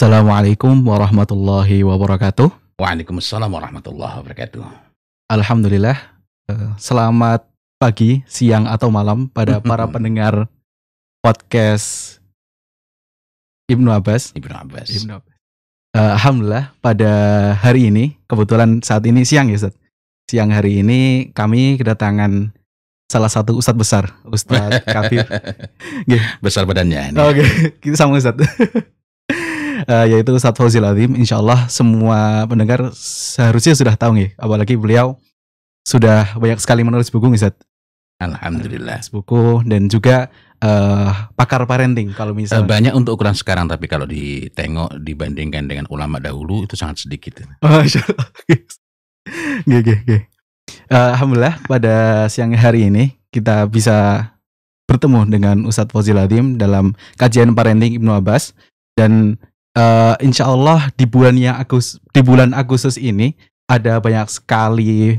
Assalamualaikum warahmatullahi wabarakatuh. Waalaikumsalam warahmatullahi wabarakatuh. Alhamdulillah. Eh, selamat pagi, siang atau malam pada para pendengar podcast Ibnu Abbas. Ibnu Abbas. Ibnu Abbas. Eh, alhamdulillah pada hari ini kebetulan saat ini siang ya Ustaz. Siang hari ini kami kedatangan salah satu ustadz besar, Ustadz kafir. Besar badannya ini. Oke, okay. kita sama Ustadz uh, yaitu Ustadz Fauzil Azim. Insya Allah semua pendengar seharusnya sudah tahu nih, apalagi beliau sudah banyak sekali menulis buku nih Alhamdulillah. Buku dan juga uh, pakar parenting kalau eh, misalnya. Banyak untuk ukuran sekarang tapi kalau ditengok dibandingkan dengan ulama dahulu itu sangat sedikit. Oh, Oke, oke. Alhamdulillah pada siang hari ini kita bisa bertemu dengan Ustadz Fauzi Adim dalam kajian parenting Ibnu Abbas dan uh, insya Allah di bulan yang Agus di bulan Agustus ini ada banyak sekali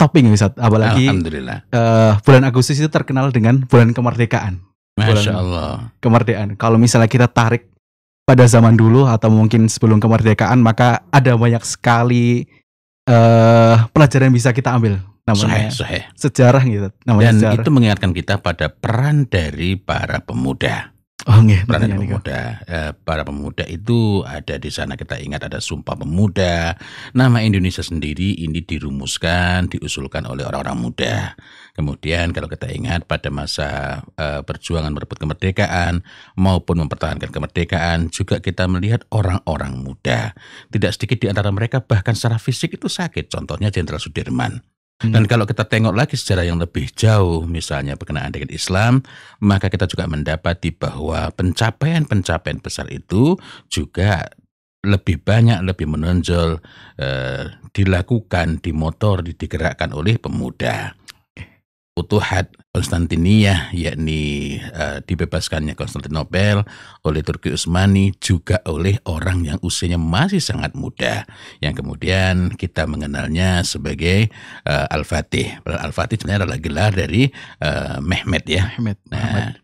topping Ustaz. Apalagi Alhamdulillah. Uh, bulan Agustus itu terkenal dengan bulan kemerdekaan. Masya bulan Kemerdekaan. Kalau misalnya kita tarik pada zaman dulu atau mungkin sebelum kemerdekaan maka ada banyak sekali uh, pelajaran yang bisa kita ambil namanya suhe, suhe. sejarah gitu namanya dan sejarah. itu mengingatkan kita pada peran dari para pemuda Oh, okay. peranan pemuda. Eh, para pemuda itu ada di sana kita ingat ada Sumpah Pemuda. Nama Indonesia sendiri ini dirumuskan, diusulkan oleh orang-orang muda. Kemudian kalau kita ingat pada masa eh, perjuangan merebut kemerdekaan maupun mempertahankan kemerdekaan juga kita melihat orang-orang muda. Tidak sedikit di antara mereka bahkan secara fisik itu sakit. Contohnya Jenderal Sudirman. Dan hmm. kalau kita tengok lagi sejarah yang lebih jauh, misalnya berkenaan dengan Islam, maka kita juga mendapati bahwa pencapaian-pencapaian besar itu juga lebih banyak, lebih menonjol eh, dilakukan, dimotor, digerakkan oleh pemuda. Futuhat Konstantinia yakni uh, dibebaskannya Konstantinopel oleh Turki Utsmani juga oleh orang yang usianya masih sangat muda yang kemudian kita mengenalnya sebagai uh, Al-Fatih. Al-Fatih sebenarnya adalah gelar dari uh, Mehmet ya. Mehmet. Nah,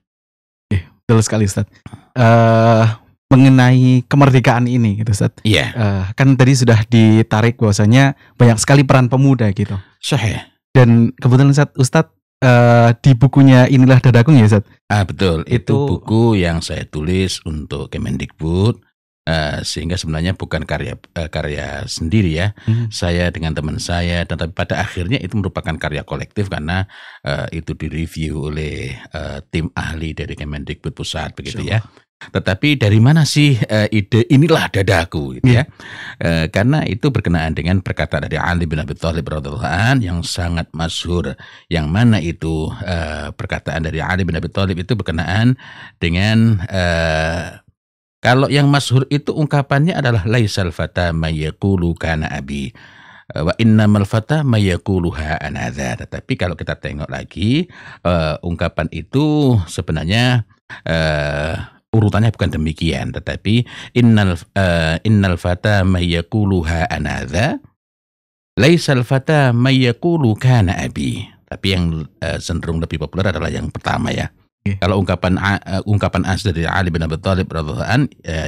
Eh, betul sekali Ustaz. Uh, mengenai kemerdekaan ini gitu Ustaz. Iya. Yeah. Uh, kan tadi sudah ditarik bahwasanya banyak sekali peran pemuda gitu. Sahih. Dan kebetulan Ustaz, uh, di bukunya inilah dadaku ya Zat? Ah betul, itu, itu buku yang saya tulis untuk Kemendikbud uh, sehingga sebenarnya bukan karya uh, karya sendiri ya. Hmm. Saya dengan teman saya dan tapi pada akhirnya itu merupakan karya kolektif karena uh, itu direview oleh uh, tim ahli dari Kemendikbud pusat begitu ya. Tetapi dari mana sih uh, ide inilah dadaku gitu ya? Uh, karena itu berkenaan dengan perkataan dari Ali bin Abi Thalib yang sangat masyhur yang mana itu uh, perkataan dari Ali bin Abi Thalib itu berkenaan dengan uh, kalau yang masyhur itu ungkapannya adalah laisal fata mayaqulu kana abi wa innamal fata mayaquluha anadha tetapi kalau kita tengok lagi uh, ungkapan itu sebenarnya uh, urutannya bukan demikian tetapi innal uh, innal fata mayyakuluha anadha al fata mayyakulu kana abi tapi yang uh, cenderung lebih populer adalah yang pertama ya okay. kalau ungkapan uh, ungkapan asli dari Ali bin Abi Thalib uh,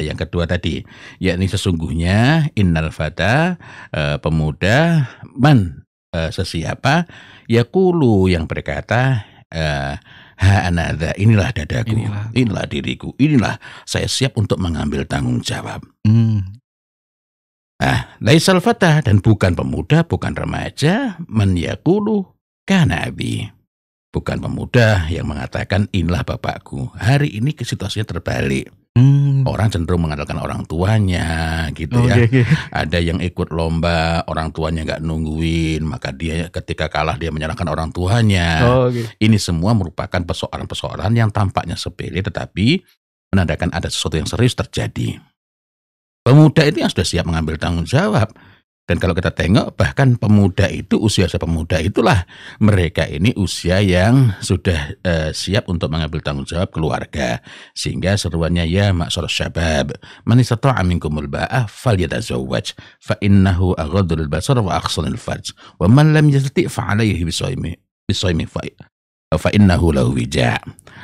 yang kedua tadi yakni sesungguhnya innal fata uh, pemuda man uh, sesiapa yakulu yang berkata uh, Ha anada, inilah dadaku, inilah. inilah diriku, inilah saya siap untuk mengambil tanggung jawab. Hmm. Ah, laisal fatah dan bukan pemuda, bukan remaja, menyakulu kanabi. Bukan pemuda yang mengatakan inilah bapakku. Hari ini situasinya terbalik. Hmm orang cenderung mengandalkan orang tuanya gitu okay, oh, ya. Okay. Iya, iya. Ada yang ikut lomba orang tuanya nggak nungguin, maka dia ketika kalah dia menyalahkan orang tuanya. Oh, okay. Gitu. Ini semua merupakan persoalan-persoalan yang tampaknya sepele tetapi menandakan ada sesuatu yang serius terjadi. Pemuda itu yang sudah siap mengambil tanggung jawab dan kalau kita tengok bahkan pemuda itu usia sepemuda itulah mereka ini usia yang sudah eh, siap untuk mengambil tanggung jawab keluarga. Sehingga seruannya ya maksor syabab. Man istata'a minkumul ba'ah fal yatazawwaj fa innahu aghadul basar wa aqsanul farj. Wa man lam yastati' fa alaihi bisaimi bisaimi fa fa innahu lahu wija.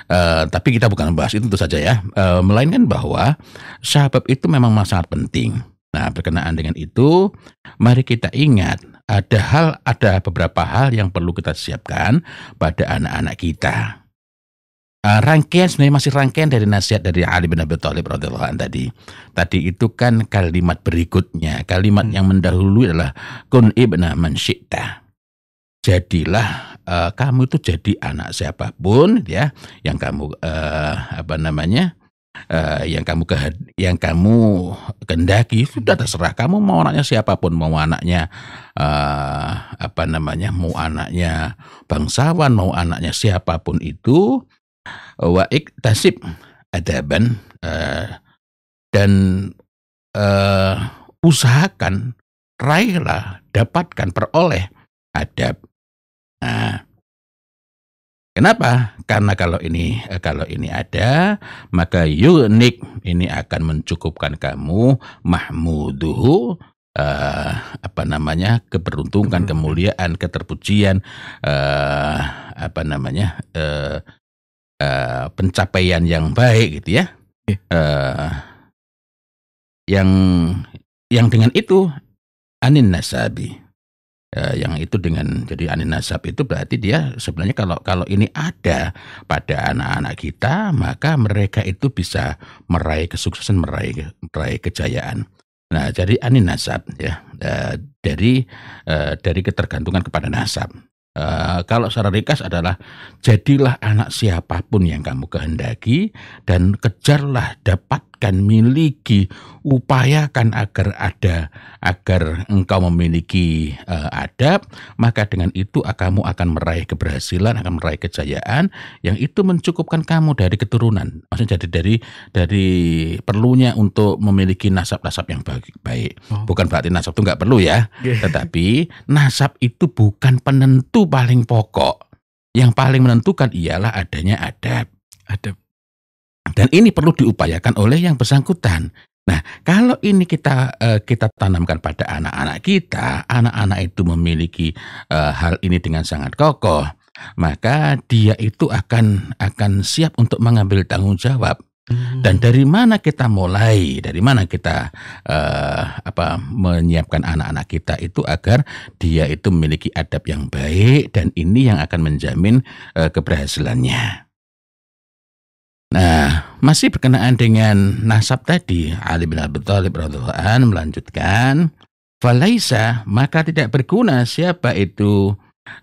Eh, tapi kita bukan membahas itu, tentu saja ya. Uh, melainkan bahwa sahabat itu memang sangat penting Nah, berkenaan dengan itu, mari kita ingat ada hal ada beberapa hal yang perlu kita siapkan pada anak-anak kita. Uh, rangkaian sebenarnya masih rangkaian dari nasihat dari Ali bin Abi Thalib radhiyallahu tadi. Tadi itu kan kalimat berikutnya, kalimat hmm. yang mendahului adalah kun ibna man syi'ta. Jadilah uh, kamu itu jadi anak siapapun ya yang kamu uh, apa namanya? uh, yang kamu ke yang kamu kendaki sudah terserah kamu mau anaknya siapapun mau anaknya uh, apa namanya mau anaknya bangsawan mau anaknya siapapun itu waik tasib adaban uh, dan uh, usahakan raihlah dapatkan peroleh adab nah, Kenapa? Karena kalau ini eh, kalau ini ada, maka unik ini akan mencukupkan kamu mahmuduhu eh, apa namanya keberuntungan, hmm. kemuliaan, keterpujian, eh, apa namanya eh, eh, pencapaian yang baik gitu ya. Iya. Eh, yang yang dengan itu anin nasabi eh, yang itu dengan jadi anin nasab itu berarti dia sebenarnya kalau kalau ini ada pada anak-anak kita maka mereka itu bisa meraih kesuksesan meraih meraih kejayaan nah jadi anin nasab ya eh, dari eh, dari ketergantungan kepada nasab Uh, kalau secara ringkas adalah jadilah anak siapapun yang kamu kehendaki dan kejarlah dapat dan miliki, upayakan agar ada, agar engkau memiliki uh, adab, maka dengan itu kamu akan meraih keberhasilan, akan meraih kejayaan, yang itu mencukupkan kamu dari keturunan, maksudnya jadi dari dari perlunya untuk memiliki nasab-nasab yang baik. baik. Oh. Bukan berarti nasab itu nggak perlu ya, yeah. tetapi nasab itu bukan penentu paling pokok. Yang paling menentukan ialah adanya adab. Adab. Dan ini perlu diupayakan oleh yang bersangkutan. Nah, kalau ini kita eh, kita tanamkan pada anak-anak kita, anak-anak itu memiliki eh, hal ini dengan sangat kokoh, maka dia itu akan akan siap untuk mengambil tanggung jawab. Hmm. Dan dari mana kita mulai? Dari mana kita uh, apa menyiapkan anak-anak kita itu agar dia itu memiliki adab yang baik dan ini yang akan menjamin uh, keberhasilannya. Nah, masih berkenaan dengan nasab tadi, Ali bin Abi Thalib radhiyallahu melanjutkan, "Falaisa, maka tidak berguna siapa itu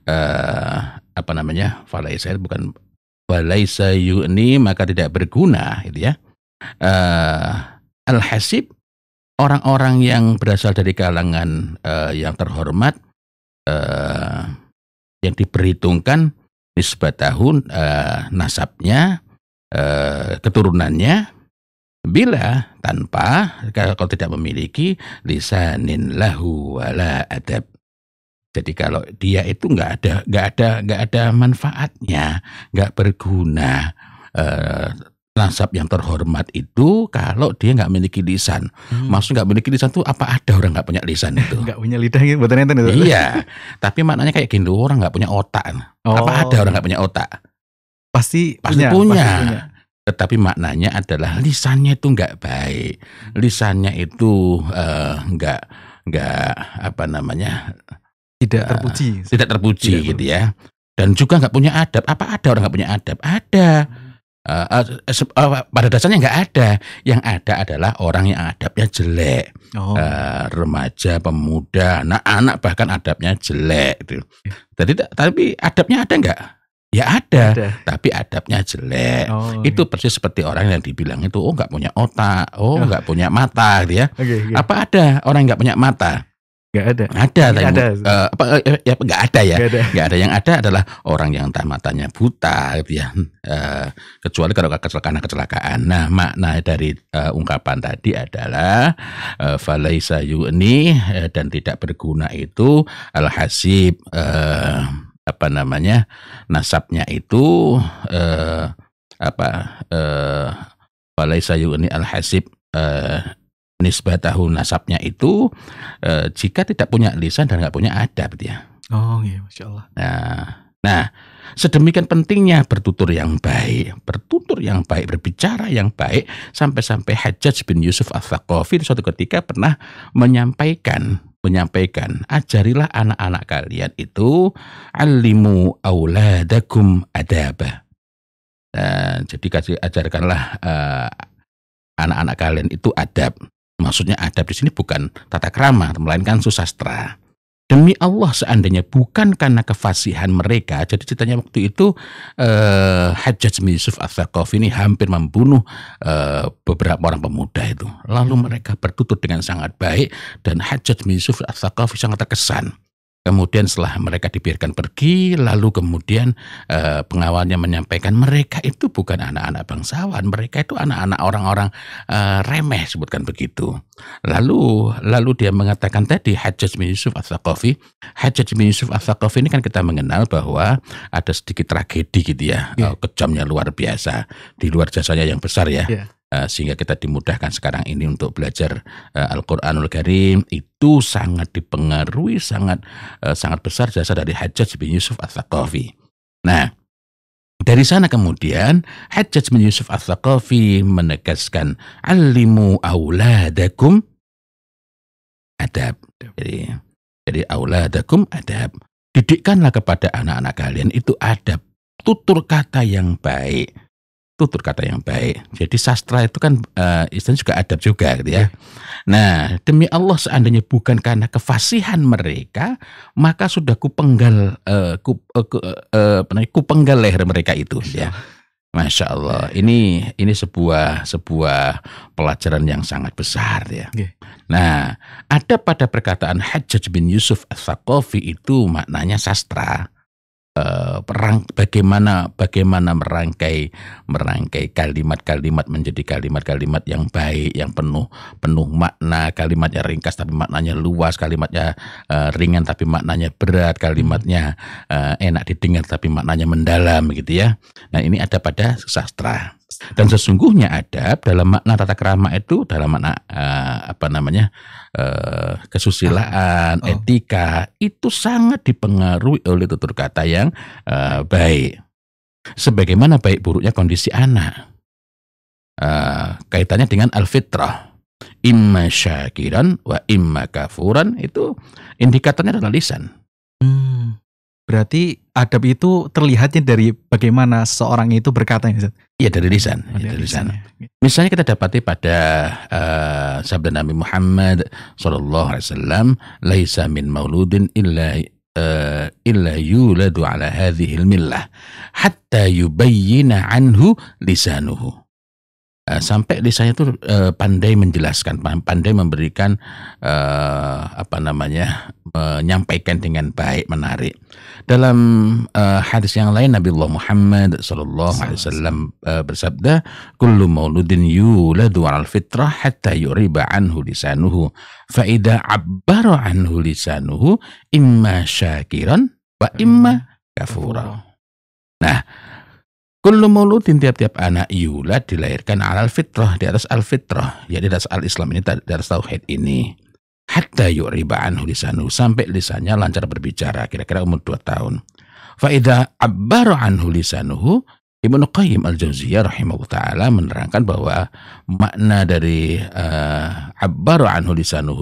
eh, apa namanya? Falaisa bukan falaisa yu'ni, maka tidak berguna gitu ya. Uh, al-hasib orang-orang yang berasal dari kalangan uh, yang terhormat eh, yang diperhitungkan nisbat tahun uh, nasabnya Eh, keturunannya bila tanpa kalau tidak memiliki lisanin lahu wala adab. Jadi kalau dia itu nggak ada nggak ada nggak ada manfaatnya, nggak berguna. Eh, nasab yang terhormat itu kalau dia nggak memiliki lisan, hmm. maksud nggak memiliki lisan itu apa ada orang nggak punya lisan itu? Nggak punya lidah gitu, buat itu. Iya, tapi maknanya kayak gini orang nggak punya otak. Oh. Apa ada orang nggak punya otak? pasti, pasti punya, punya. Pasti punya. Tetapi maknanya adalah lisannya itu nggak baik, hmm. lisannya itu eh, nggak uh, nggak apa namanya tidak eh, terpuji, uh, tidak terpuji tidak gitu ya. Dan juga nggak punya adab. Apa ada orang nggak punya adab? Ada. Uh, uh, uh, pada dasarnya nggak ada. Yang ada adalah orang yang adabnya jelek, oh. uh, remaja, pemuda, anak-anak bahkan adabnya jelek. Gitu. Iya. Jadi tapi adabnya ada nggak? Ya ada, ada. tapi adabnya jelek. Oh, iya. itu persis seperti orang yang dibilang itu oh nggak punya otak, oh ah. nggak oh. punya mata, gitu ya. Okay, okay. Apa ada orang nggak punya mata? Nggak ada. Ada, tapi, ada. Uh, apa, eh, eh, ya, nggak ada ya. Nggak ada. Gak ada. Yang ada adalah orang yang matanya buta, gitu ya. Uh, kecuali kalau kecelakaan-kecelakaan. Nah, makna dari uh, ungkapan tadi adalah uh, falaisa yu'ni uh, dan tidak berguna itu al Uh, apa namanya nasabnya itu eh, apa eh, ini al hasib eh, nisbatahu nasabnya itu eh, jika tidak punya lisan dan nggak punya adab dia. Gitu ya. Oh iya, masya Allah. Nah, nah sedemikian pentingnya bertutur yang baik, bertutur yang baik, berbicara yang baik sampai-sampai Hajjaj bin Yusuf al-Thaqafi suatu ketika pernah menyampaikan menyampaikan, ajarilah anak-anak kalian itu alimu auladakum adaba. Nah, jadi kasih ajarkanlah anak eh, anak-anak kalian itu adab. Maksudnya adab di sini bukan tata kerama, melainkan susastra. Demi Allah seandainya bukan karena kefasihan mereka, jadi ceritanya waktu itu eh, Hajjaj bin Yusuf al ini hampir membunuh eh, beberapa orang pemuda itu. Lalu mereka bertutur dengan sangat baik dan Hajjaj bin Yusuf al sangat terkesan. Kemudian setelah mereka dibiarkan pergi, lalu kemudian eh, pengawalnya menyampaikan mereka itu bukan anak-anak bangsawan, mereka itu anak-anak orang-orang eh, remeh sebutkan begitu. Lalu lalu dia mengatakan tadi Hajjaj bin Yusuf Asakofi, Hajjaj bin Yusuf Asakofi ini kan kita mengenal bahwa ada sedikit tragedi gitu ya, yeah. Ya. kejamnya luar biasa di luar jasanya yang besar ya. Yeah Eh, sehingga kita dimudahkan sekarang ini untuk belajar eh, Al-Qur'anul Karim itu sangat dipengaruhi sangat eh, sangat besar jasa dari Hajjaj bin Yusuf Al Thaqafi. Nah, dari sana kemudian Hajjaj bin Yusuf Al Thaqafi menegaskan alimu auladakum adab. Jadi jadi auladakum adab. Didikkanlah kepada anak-anak kalian itu adab, tutur kata yang baik, tutur kata yang baik. Jadi sastra itu kan uh, eh, istilah juga adab juga gitu ya. Nah, demi Allah seandainya bukan karena kefasihan mereka, maka sudah kupenggal uh, ku, uh, uh, uh, leher mereka itu ya. Masya Allah, iya, iya. ini ini sebuah sebuah pelajaran yang sangat besar ya. Iya. Nah, ada pada perkataan Hajjaj bin Yusuf al itu maknanya sastra. Eh, perang bagaimana bagaimana merangkai merangkai kalimat-kalimat menjadi kalimat-kalimat yang baik yang penuh penuh makna kalimatnya ringkas tapi maknanya luas kalimatnya uh, ringan tapi maknanya berat kalimatnya uh, enak didengar tapi maknanya mendalam gitu ya nah ini ada pada sastra dan sesungguhnya adab dalam makna tata kerama itu dalam makna uh, apa namanya eh, kesusilaan, ah, oh. etika itu sangat dipengaruhi oleh tutur kata yang eh, baik. Sebagaimana baik buruknya kondisi anak. Eh, kaitannya dengan al-fitrah. Imma syakiran wa imma kafuran itu indikatornya adalah lisan. Hmm, berarti adab itu terlihatnya dari bagaimana seorang itu berkata Iya dari lisan, oh, iya, dari, ya, dari lisan. Ya. Misalnya kita dapati pada uh, sabda Nabi Muhammad Shallallahu Alaihi Wasallam, "Laisa min mauludin illa uh, illa yuladu ala hadhil millah hatta yubayyina anhu lisanuhu." Eh, sampai desanya tuh eh, pandai menjelaskan, pandai memberikan eh, apa namanya, menyampaikan dengan baik, menarik. Dalam hadis yang lain Nabi Allah Muhammad sallallahu alaihi wasallam bersabda, "Kullu mauludin yuladu 'alal fitrah hatta yuriba anhu lisanuhu, fa idza 'abbara anhu lisanuhu imma syakiran wa imma kafura." Nah, Kullu mauludin tiap-tiap anak yulad dilahirkan alal fitrah di atas al fitrah, ya, di atas al Islam ini di atas tauhid ini. Hatta yu'riba anhu lisanu sampai lisannya lancar berbicara kira-kira umur dua tahun. faida idza abbara anhu lisanuhu Ibnu Qayyim Al-Jauziyah rahimahullah taala menerangkan bahwa makna dari uh, abbara anhu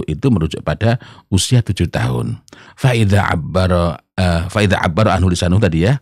itu merujuk pada usia tujuh tahun. faida idza Eh, faida abbar anhu tadi ya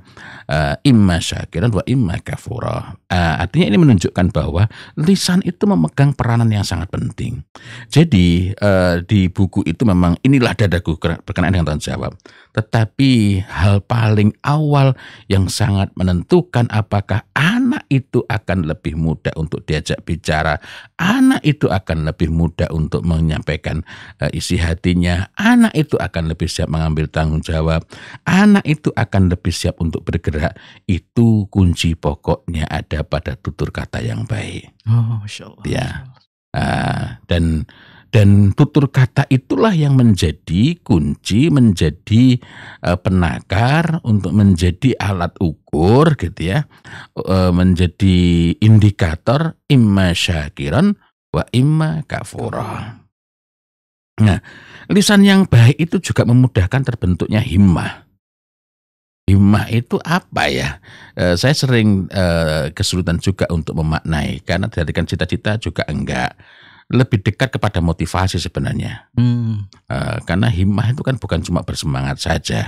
eh, imma syakiran wa imma kafura eh, artinya ini menunjukkan bahwa lisan itu memegang peranan yang sangat penting jadi di buku itu memang inilah dadaku berkenaan dengan tanggung jawab tetapi hal paling awal yang sangat menentukan apakah anak itu akan lebih mudah untuk diajak bicara anak itu akan lebih mudah untuk menyampaikan isi hatinya anak itu akan lebih siap mengambil tanggung jawab anak itu akan lebih siap untuk bergerak. Itu kunci pokoknya ada pada tutur kata yang baik. Oh, Masya Allah. Ya. Uh, dan dan tutur kata itulah yang menjadi kunci, menjadi uh, penakar untuk menjadi alat ukur gitu ya, uh, menjadi indikator imma syakiran wa imma kafurah. Nah, lisan yang baik itu juga memudahkan terbentuknya himmah. Himmah itu apa ya? E, saya sering e, kesulitan juga untuk memaknai karena dijadikan cita-cita juga enggak lebih dekat kepada motivasi sebenarnya. Hmm. E, karena himmah itu kan bukan cuma bersemangat saja.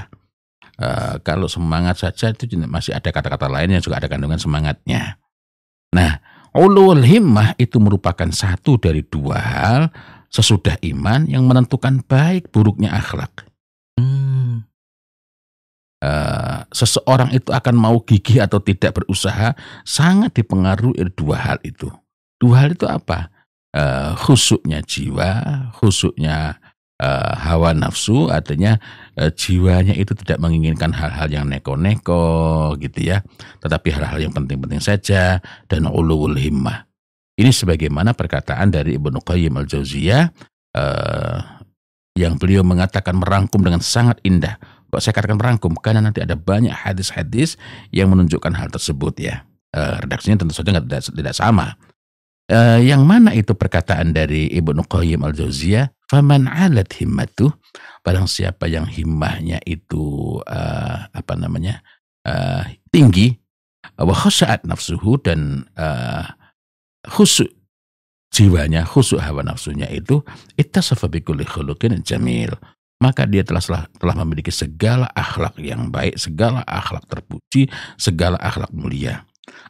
E, kalau semangat saja itu masih ada kata-kata lain yang juga ada kandungan semangatnya. Nah, ulul himmah itu merupakan satu dari dua hal sesudah iman yang menentukan baik buruknya akhlak. Uh, seseorang itu akan mau gigih atau tidak berusaha sangat dipengaruhi dua hal itu. Dua hal itu apa? Uh, khusuknya jiwa, khusuknya uh, hawa nafsu artinya uh, jiwanya itu tidak menginginkan hal-hal yang neko-neko gitu ya tetapi hal-hal yang penting-penting saja dan ulul himmah ini sebagaimana perkataan dari Ibnu Qayyim al-Jauziyah eh, yang beliau mengatakan merangkum dengan sangat indah. Kok saya katakan merangkum? Karena nanti ada banyak hadis-hadis yang menunjukkan hal tersebut ya. Eh, redaksinya tentu saja tidak, tidak sama. Eh, yang mana itu perkataan dari Ibnu Qayyim al-Jauziyah? Faman alat himmatu. barang siapa yang himmahnya itu eh, apa namanya? tinggi, wa khasha'at nafsuhu dan eh, khusuk jiwanya, khusuk hawa nafsunya itu ittasafa bikulli dan jamil. Maka dia telah telah memiliki segala akhlak yang baik, segala akhlak terpuji, segala akhlak mulia.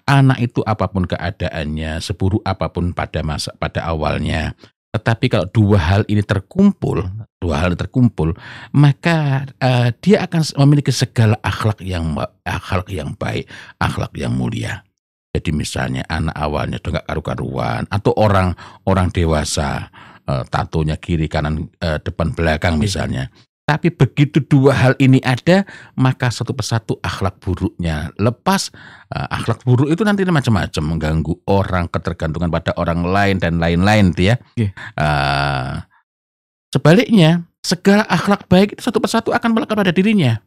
Anak itu apapun keadaannya, seburuk apapun pada masa pada awalnya, tetapi kalau dua hal ini terkumpul, dua hal ini terkumpul, maka uh, dia akan memiliki segala akhlak yang akhlak yang baik, akhlak yang mulia. Jadi misalnya anak awalnya itu nggak karu-karuan atau orang orang dewasa e, eh, tatonya kiri kanan e, depan belakang iya. misalnya. Tapi begitu dua hal ini ada, maka satu persatu akhlak buruknya lepas. Uh, akhlak buruk itu nanti macam-macam mengganggu orang, ketergantungan pada orang lain dan lain-lain, ya. Yeah. Iya. Uh, sebaliknya, segala akhlak baik itu satu persatu akan melekat pada dirinya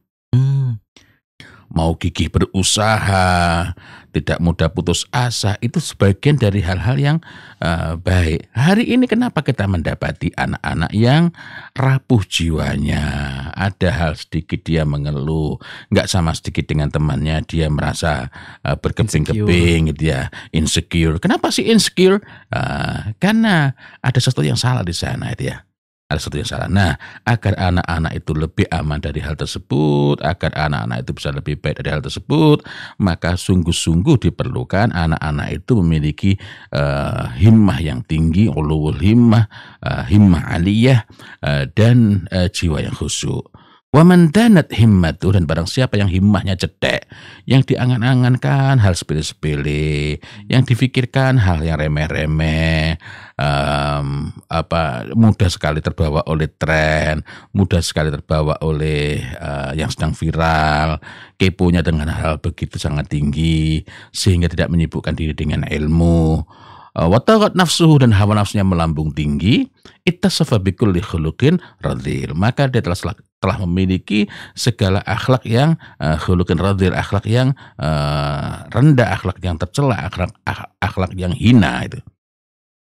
mau gigih berusaha, tidak mudah putus asa, itu sebagian dari hal-hal yang uh, baik. Hari ini kenapa kita mendapati anak-anak yang rapuh jiwanya? Ada hal sedikit dia mengeluh, nggak sama sedikit dengan temannya, dia merasa uh, berkeping-keping, gitu ya, insecure. Kenapa sih insecure? Uh, karena ada sesuatu yang salah di sana, itu ya ada sesuatu yang salah. Nah, agar anak-anak itu lebih aman dari hal tersebut, agar anak-anak itu bisa lebih baik dari hal tersebut, maka sungguh-sungguh diperlukan anak-anak itu memiliki uh, himmah yang tinggi, ulul himmah, uh, himmah aliyah, uh, dan uh, jiwa yang khusyuk. Waman danat himmatu dan barang siapa yang himmahnya cedek, yang diangan-angankan hal sepele-sepele, yang difikirkan hal yang remeh-remeh, um, apa mudah sekali terbawa oleh tren, mudah sekali terbawa oleh uh, yang sedang viral, keponya dengan hal begitu sangat tinggi sehingga tidak menyibukkan diri dengan ilmu Eh, watagat nafsu dan hawa nafsunya melambung tinggi, itu bikulli khuluqin radhir. Maka dia telah telah memiliki segala akhlak yang uh, khuluqin radhir, akhlak yang uh, rendah, akhlak yang tercela, akhlak akhlak yang hina itu.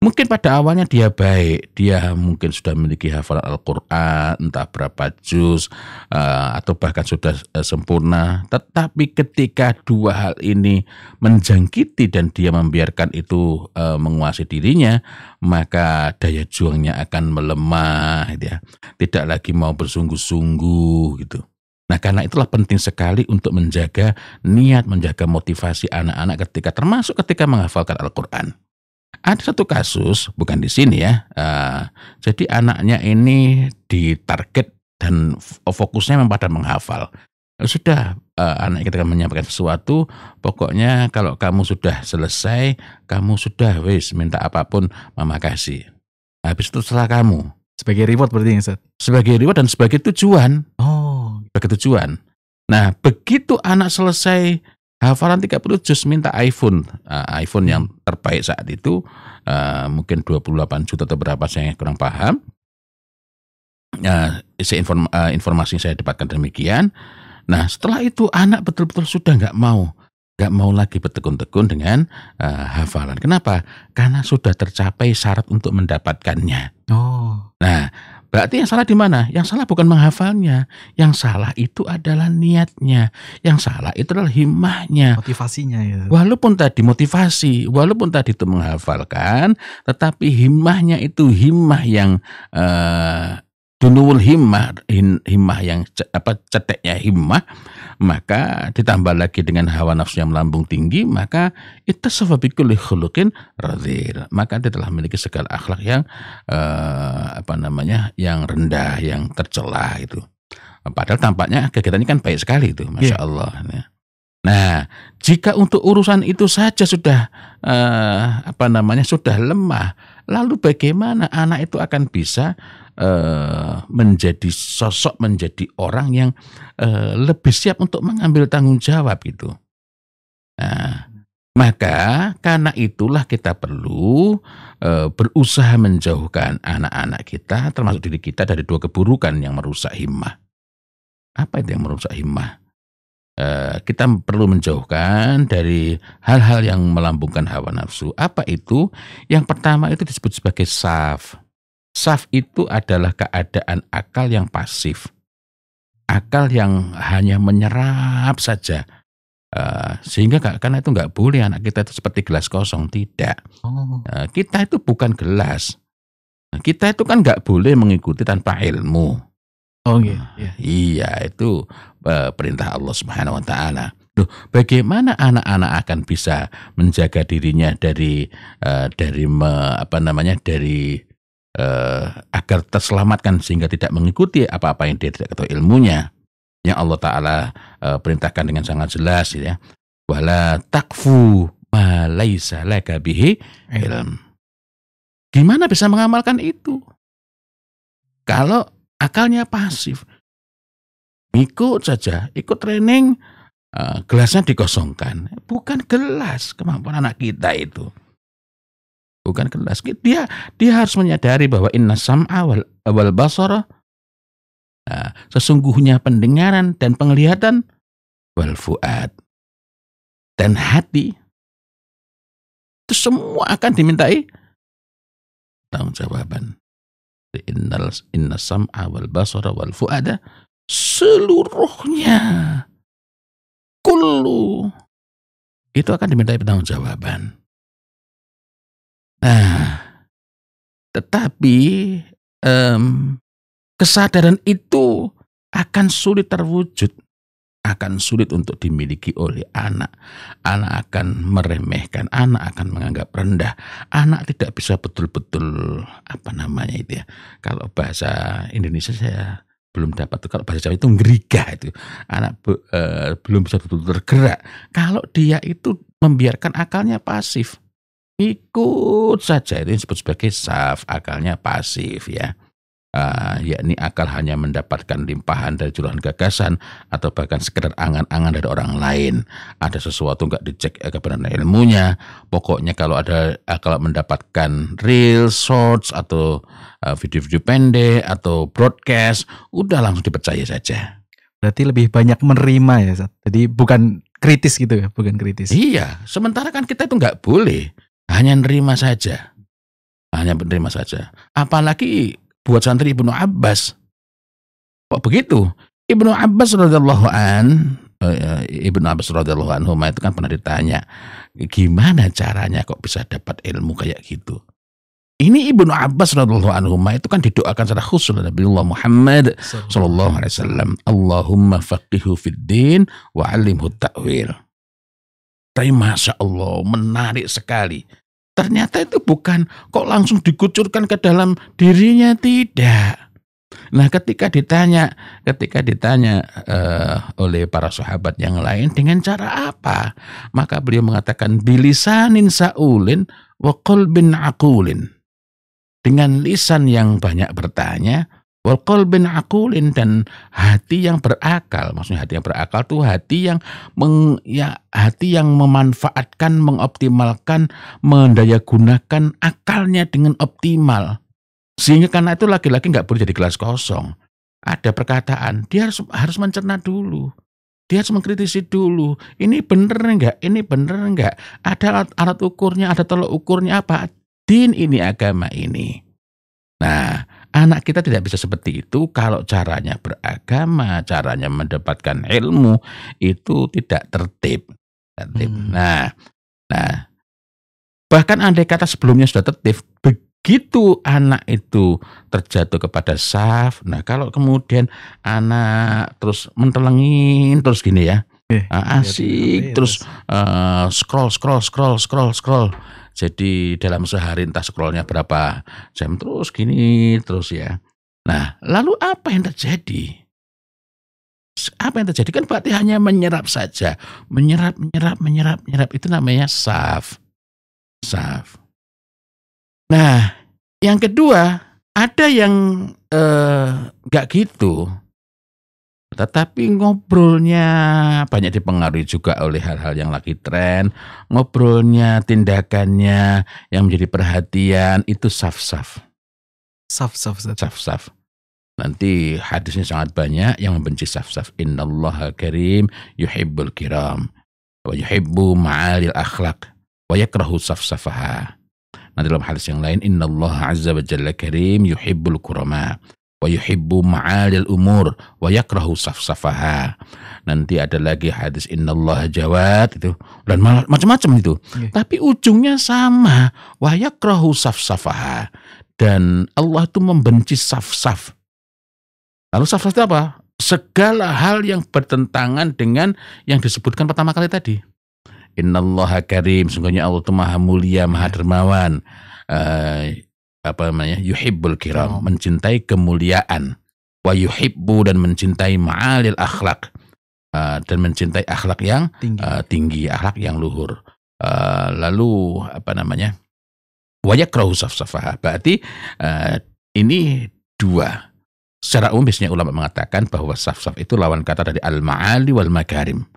Mungkin pada awalnya dia baik, dia mungkin sudah memiliki hafalan Al-Quran, entah berapa juz, eh, atau bahkan sudah eh, sempurna. Tetapi ketika dua hal ini menjangkiti dan dia membiarkan itu eh, menguasai dirinya, maka daya juangnya akan melemah, gitu ya. tidak lagi mau bersungguh-sungguh gitu. Nah, karena itulah penting sekali untuk menjaga niat, menjaga motivasi anak-anak ketika termasuk ketika menghafalkan Al-Qur'an. Ada satu kasus, bukan di sini ya. Uh, jadi anaknya ini ditarget dan fokusnya memang pada menghafal. Ya sudah uh, anak kita akan menyampaikan sesuatu, pokoknya kalau kamu sudah selesai, kamu sudah wis minta apapun, mama kasih. Habis itu setelah kamu. Sebagai reward berarti ya, Sebagai reward dan sebagai tujuan. Oh. Sebagai tujuan. Nah, begitu anak selesai hafalan 30 juz minta iPhone uh, iPhone yang hmm. terbaik saat itu uh, mungkin 28 juta atau berapa saya kurang paham uh, inform, uh, informasi saya dapatkan demikian nah setelah itu anak betul-betul sudah nggak mau nggak mau lagi bertekun-tekun dengan uh, hafalan kenapa karena sudah tercapai syarat untuk mendapatkannya oh nah Berarti yang salah di mana? Yang salah bukan menghafalnya. Yang salah itu adalah niatnya. Yang salah itu adalah himahnya. Motivasinya ya. Walaupun tadi motivasi, walaupun tadi itu menghafalkan, tetapi himahnya itu himah yang eh, dunul himmah himmah yang apa ceteknya himmah maka ditambah lagi dengan hawa nafsu yang melambung tinggi maka itu sebabikul khuluqin radhil maka dia telah memiliki segala akhlak yang eh, apa namanya yang rendah yang tercela itu padahal tampaknya kegiatannya kan baik sekali itu iya. masya yeah. Allah ya. Nah, jika untuk urusan itu saja sudah eh, apa namanya sudah lemah, lalu bagaimana anak itu akan bisa Eh, menjadi sosok menjadi orang yang uh, lebih siap untuk mengambil tanggung jawab itu. Nah, maka karena itulah kita perlu e, berusaha menjauhkan anak-anak kita termasuk diri kita dari dua keburukan yang merusak himmah. Apa itu yang merusak himmah? E, kita perlu menjauhkan dari hal-hal yang melambungkan hawa nafsu. Apa itu? Yang pertama itu disebut sebagai saf. Saf itu adalah keadaan akal yang pasif. Akal yang hanya menyerap saja. Uh, sehingga karena itu nggak boleh anak kita itu seperti gelas kosong tidak uh, kita itu bukan gelas kita itu kan nggak boleh mengikuti tanpa ilmu oh iya yeah. Iya. iya itu uh, perintah Allah Subhanahu Wa Taala Loh, bagaimana anak-anak akan bisa menjaga dirinya dari uh, dari me, apa namanya dari eh, agar terselamatkan sehingga tidak mengikuti apa-apa yang dia tidak ketahui ilmunya yang Allah Taala eh, perintahkan dengan sangat jelas gitu ya wala takfu malaysa laka bihi ilm gimana bisa mengamalkan itu kalau akalnya pasif ikut saja ikut training eh, gelasnya dikosongkan bukan gelas kemampuan anak kita itu bukan kelas dia dia harus menyadari bahwa inna sam'a awal wal basara nah, sesungguhnya pendengaran dan penglihatan wal fuad dan hati itu semua akan dimintai tanggung jawaban Inna, inna sam'a awal basara wal fuada seluruhnya kullu itu akan dimintai pertanggungjawaban jawaban Nah, tetapi um, kesadaran itu akan sulit terwujud, akan sulit untuk dimiliki oleh anak. Anak akan meremehkan, anak akan menganggap rendah, anak tidak bisa betul-betul apa namanya itu ya. Kalau bahasa Indonesia saya belum dapat kalau bahasa Jawa itu ngeriga itu anak be, uh, belum bisa betul-betul tergerak kalau dia itu membiarkan akalnya pasif ikut saja ini disebut sebagai saf akalnya pasif ya uh, yakni akal hanya mendapatkan limpahan dari curahan gagasan atau bahkan sekedar angan-angan dari orang lain. Ada sesuatu nggak dicek eh, kebenaran ilmunya. Pokoknya kalau ada eh, kalau mendapatkan real shorts atau eh, video-video uh, pendek atau broadcast, udah langsung dipercaya saja. Berarti lebih banyak menerima ya, jadi bukan kritis gitu ya, bukan kritis. Iya, sementara kan kita itu nggak boleh hanya nerima saja. Hanya menerima saja. Apalagi buat santri Ibnu Abbas. Kok begitu? Ibnu Abbas radhiyallahu an eh, eh, Ibnu Abbas radhiyallahu anhu itu kan pernah ditanya, gimana caranya kok bisa dapat ilmu kayak gitu? Ini Ibnu Abbas radhiyallahu anhu itu kan didoakan secara khusus oleh Nabiullah Muhammad sallallahu alaihi wasallam. Allahumma faqihu fid din wa alimhu ta'wil. Tapi masa Allah, menarik sekali. Ternyata itu bukan kok langsung dikucurkan ke dalam dirinya, tidak. Nah, ketika ditanya, ketika ditanya uh, oleh para sahabat yang lain dengan cara apa, maka beliau mengatakan bilisanin saulin wakul bin akulin. Dengan lisan yang banyak bertanya, wal qalbin akulin dan hati yang berakal maksudnya hati yang berakal tuh hati yang meng, ya hati yang memanfaatkan mengoptimalkan mendaya gunakan akalnya dengan optimal sehingga karena itu laki-laki nggak boleh jadi gelas kosong ada perkataan dia harus harus mencerna dulu dia harus mengkritisi dulu ini bener nggak ini bener nggak ada alat, alat ukurnya ada tolok ukurnya apa din ini agama ini nah Anak kita tidak bisa seperti itu kalau caranya beragama, caranya mendapatkan ilmu itu tidak tertib. tertib. Hmm. Nah, nah bahkan andai kata sebelumnya sudah tertib, begitu anak itu terjatuh kepada saf. Nah, kalau kemudian anak terus mentelengin terus gini ya, eh, ah, iya, iya, asik iya, terus uh, scroll scroll scroll scroll scroll jadi dalam sehari entah scrollnya berapa jam terus gini terus ya. Nah lalu apa yang terjadi? Apa yang terjadi kan berarti hanya menyerap saja. Menyerap, menyerap, menyerap, menyerap. Itu namanya saf. Saf. Nah yang kedua ada yang eh, nggak eh, gitu tetapi ngobrolnya banyak dipengaruhi juga oleh hal-hal yang lagi tren. Ngobrolnya, tindakannya yang menjadi perhatian itu saf-saf. Saf-saf. Saf-saf. Nanti hadisnya sangat banyak yang membenci saf-saf. Innallaha karim yuhibbul kiram. Wa yuhibbu ma'alil akhlak. Wa yakrahu saf-safaha. Nah dalam hadis yang lain, Innallaha azza wa jalla karim yuhibbul kurama wa yuhibbu ma'alil umur wa yakrahu safsafaha. Nanti ada lagi hadis innallaha jawad itu dan macam-macam itu. Okay. Iya. Tapi ujungnya sama wa yakrahu safsafaha dan Allah itu membenci saf-saf. Lalu saf-saf itu apa? Segala hal yang bertentangan dengan yang disebutkan pertama kali tadi. Innallaha karim, sungguhnya Allah itu maha mulia, maha iya. dermawan. Eh, apa namanya yuhibbul kiram oh. mencintai kemuliaan wa yuhibbu dan mencintai ma'alil akhlak uh, dan mencintai akhlak yang tinggi, uh, tinggi akhlak yang luhur uh, lalu apa namanya wajah krahusaf safaha berarti uh, ini dua secara umum biasanya ulama mengatakan bahwa saf-saf itu lawan kata dari al-ma'ali wal makarim